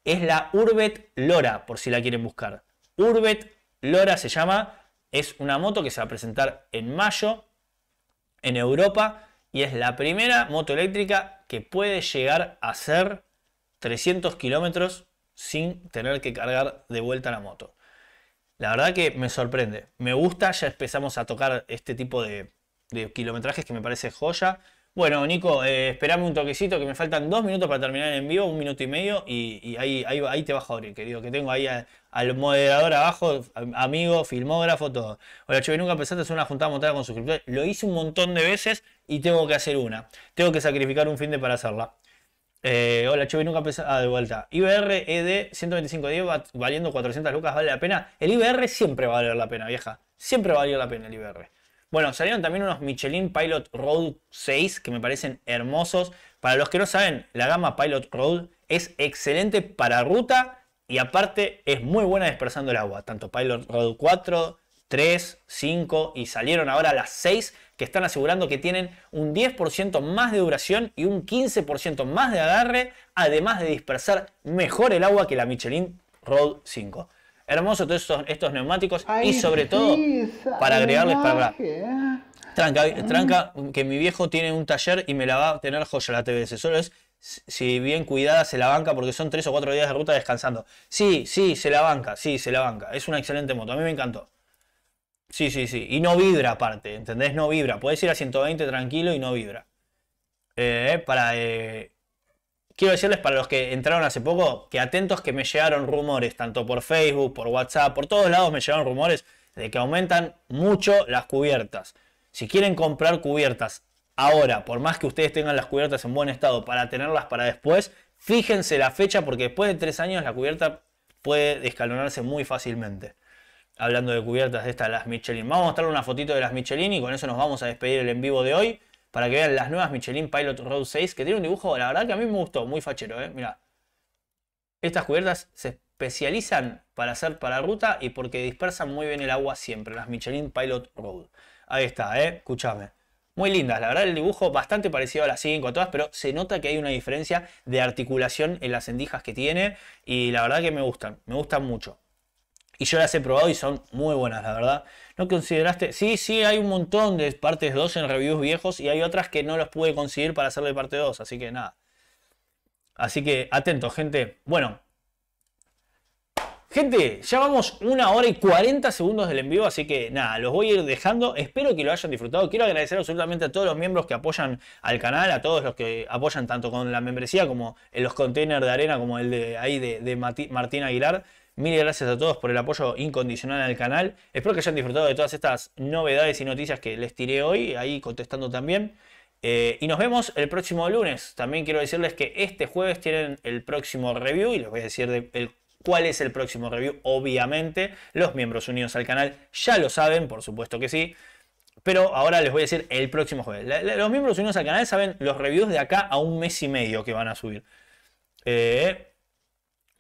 Es la Urbet Lora, por si la quieren buscar. Urbet Lora se llama, es una moto que se va a presentar en mayo en Europa y es la primera moto eléctrica que puede llegar a ser 300 kilómetros sin tener que cargar de vuelta la moto. La verdad que me sorprende, me gusta, ya empezamos a tocar este tipo de, de kilometrajes que me parece joya. Bueno, Nico, eh, esperame un toquecito que me faltan dos minutos para terminar en vivo, un minuto y medio, y, ahí, ahí, te bajo a abrir, querido, que tengo ahí al moderador abajo, amigo, filmógrafo, todo. Hola, chovy nunca pensaste hacer una juntada montada con suscriptores. Lo hice un montón de veces y tengo que hacer una. Tengo que sacrificar un fin de para hacerla. Eh, hola, chuve nunca pensaste. Ah, de vuelta. IBR ED 125 días valiendo 400 lucas, ¿vale la pena? El IBR siempre va a valer la pena, vieja. Siempre va la pena el IBR. Bueno, salieron también unos Michelin Pilot Road 6 que me parecen hermosos. Para los que no saben, la gama Pilot Road es excelente para ruta y aparte es muy buena dispersando el agua. Tanto Pilot Road 4, 3, 5 y salieron ahora las 6 que están asegurando que tienen un 10% más de duración y un 15% más de agarre, además de dispersar mejor el agua que la Michelin Road 5. Hermoso todos estos, neumáticos y sobre todo para agregarle para... ¿eh? Tranca, ah. tranca, que mi viejo tiene un taller y me la va a tener joya la TBS. Solo es, si bien cuidada, se la banca porque son tres o cuatro días de ruta descansando. Sí, sí, se la banca, sí, se la banca. Es una excelente moto, a mí me encantó. Sí, sí, sí. Y no vibra aparte, ¿entendés? No vibra. Puedes ir a 120 tranquilo y no vibra. Eh, para eh, quiero decirles para los que entraron hace poco, que atentos que me llegaron rumores, tanto por Facebook, por WhatsApp, por todos lados me llegaron rumores de que aumentan mucho las cubiertas. Si quieren comprar cubiertas ahora, por más que ustedes tengan las cubiertas en buen estado para tenerlas para después, fíjense la fecha porque después de tres años la cubierta puede descalonarse muy fácilmente. Hablando de cubiertas de estas, las Michelin. Vamos a mostrarle una fotito de las Michelin y con eso nos vamos a despedir el en vivo de hoy para que vean las nuevas Michelin Pilot Road 6, que tiene un dibujo, la verdad que a mí me gustó, muy fachero, ¿eh? Mirá. Estas cubiertas se especializan para hacer para ruta y porque dispersan muy bien el agua siempre, las Michelin Pilot Road. Ahí está, ¿eh? Escuchame. Muy lindas, la verdad el dibujo bastante parecido a las 5 a todas, pero se nota que hay una diferencia de articulación en las endijas que tiene y la verdad que me gustan, me gustan mucho. Y yo las he probado y son muy buenas, la verdad. ¿No consideraste? Sí, sí, hay un montón de partes 2 en reviews viejos y hay otras que no las pude conseguir para hacerle parte 2, así que nada. Así que atento, gente. Bueno. Gente, ya vamos una hora y 40 segundos del envío, así que nada, los voy a ir dejando. Espero que lo hayan disfrutado. Quiero agradecer absolutamente a todos los miembros que apoyan al canal, a todos los que apoyan tanto con la membresía como en los containers de arena, como el de ahí de Martín Aguilar. Mil gracias a todos por el apoyo incondicional al canal. Espero que hayan disfrutado de todas estas novedades y noticias que les tiré hoy, ahí contestando también. Eh, y nos vemos el próximo lunes. También quiero decirles que este jueves tienen el próximo review y les voy a decir de, cuál es el próximo review. Obviamente, los miembros unidos al canal ya lo saben, por supuesto que sí. Pero ahora les voy a decir el próximo jueves. los miembros unidos al canal saben los reviews de acá a un mes y medio que van a subir. Eh,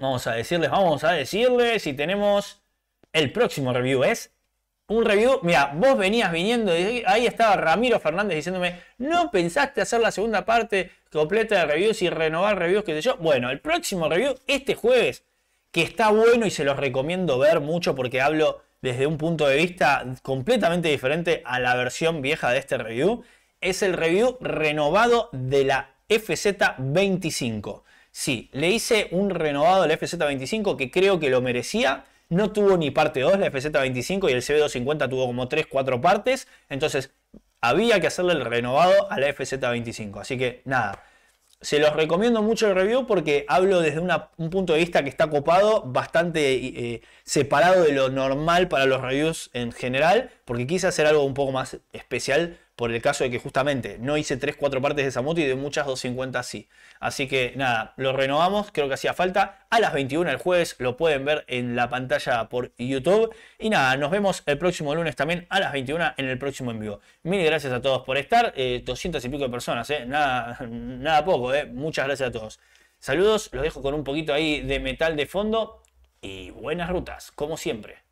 Vamos a decirles, vamos a decirles si tenemos el próximo review. Es un review. Mira, vos venías viniendo y ahí estaba Ramiro Fernández diciéndome, ¿no pensaste hacer la segunda parte completa de reviews y renovar reviews, qué sé yo? Bueno, el próximo review este jueves, que está bueno y se los recomiendo ver mucho porque hablo desde un punto de vista completamente diferente a la versión vieja de este review, es el review renovado de la FZ25. Sí, le hice un renovado la FZ25 que creo que lo merecía. No tuvo ni parte 2 la FZ25 y el CB250 tuvo como 3, 4 partes. Entonces había que hacerle el renovado a la FZ25. Así que nada, se los recomiendo mucho el review porque hablo desde un punto de vista que está copado, bastante eh, separado de lo normal para los reviews en general, porque quise hacer algo un poco más especial por el caso de que justamente no hice 3, 4 partes de esa moto y de muchas 250 sí. Así que nada, lo renovamos, creo que hacía falta. A las 21 el jueves lo pueden ver en la pantalla por YouTube. Y nada, nos vemos el próximo lunes también a las 21 en el próximo en vivo. Mil gracias a todos por estar, 200 eh, y pico de personas, eh, nada, nada poco, eh. muchas gracias a todos. Saludos, los dejo con un poquito ahí de metal de fondo y buenas rutas, como siempre.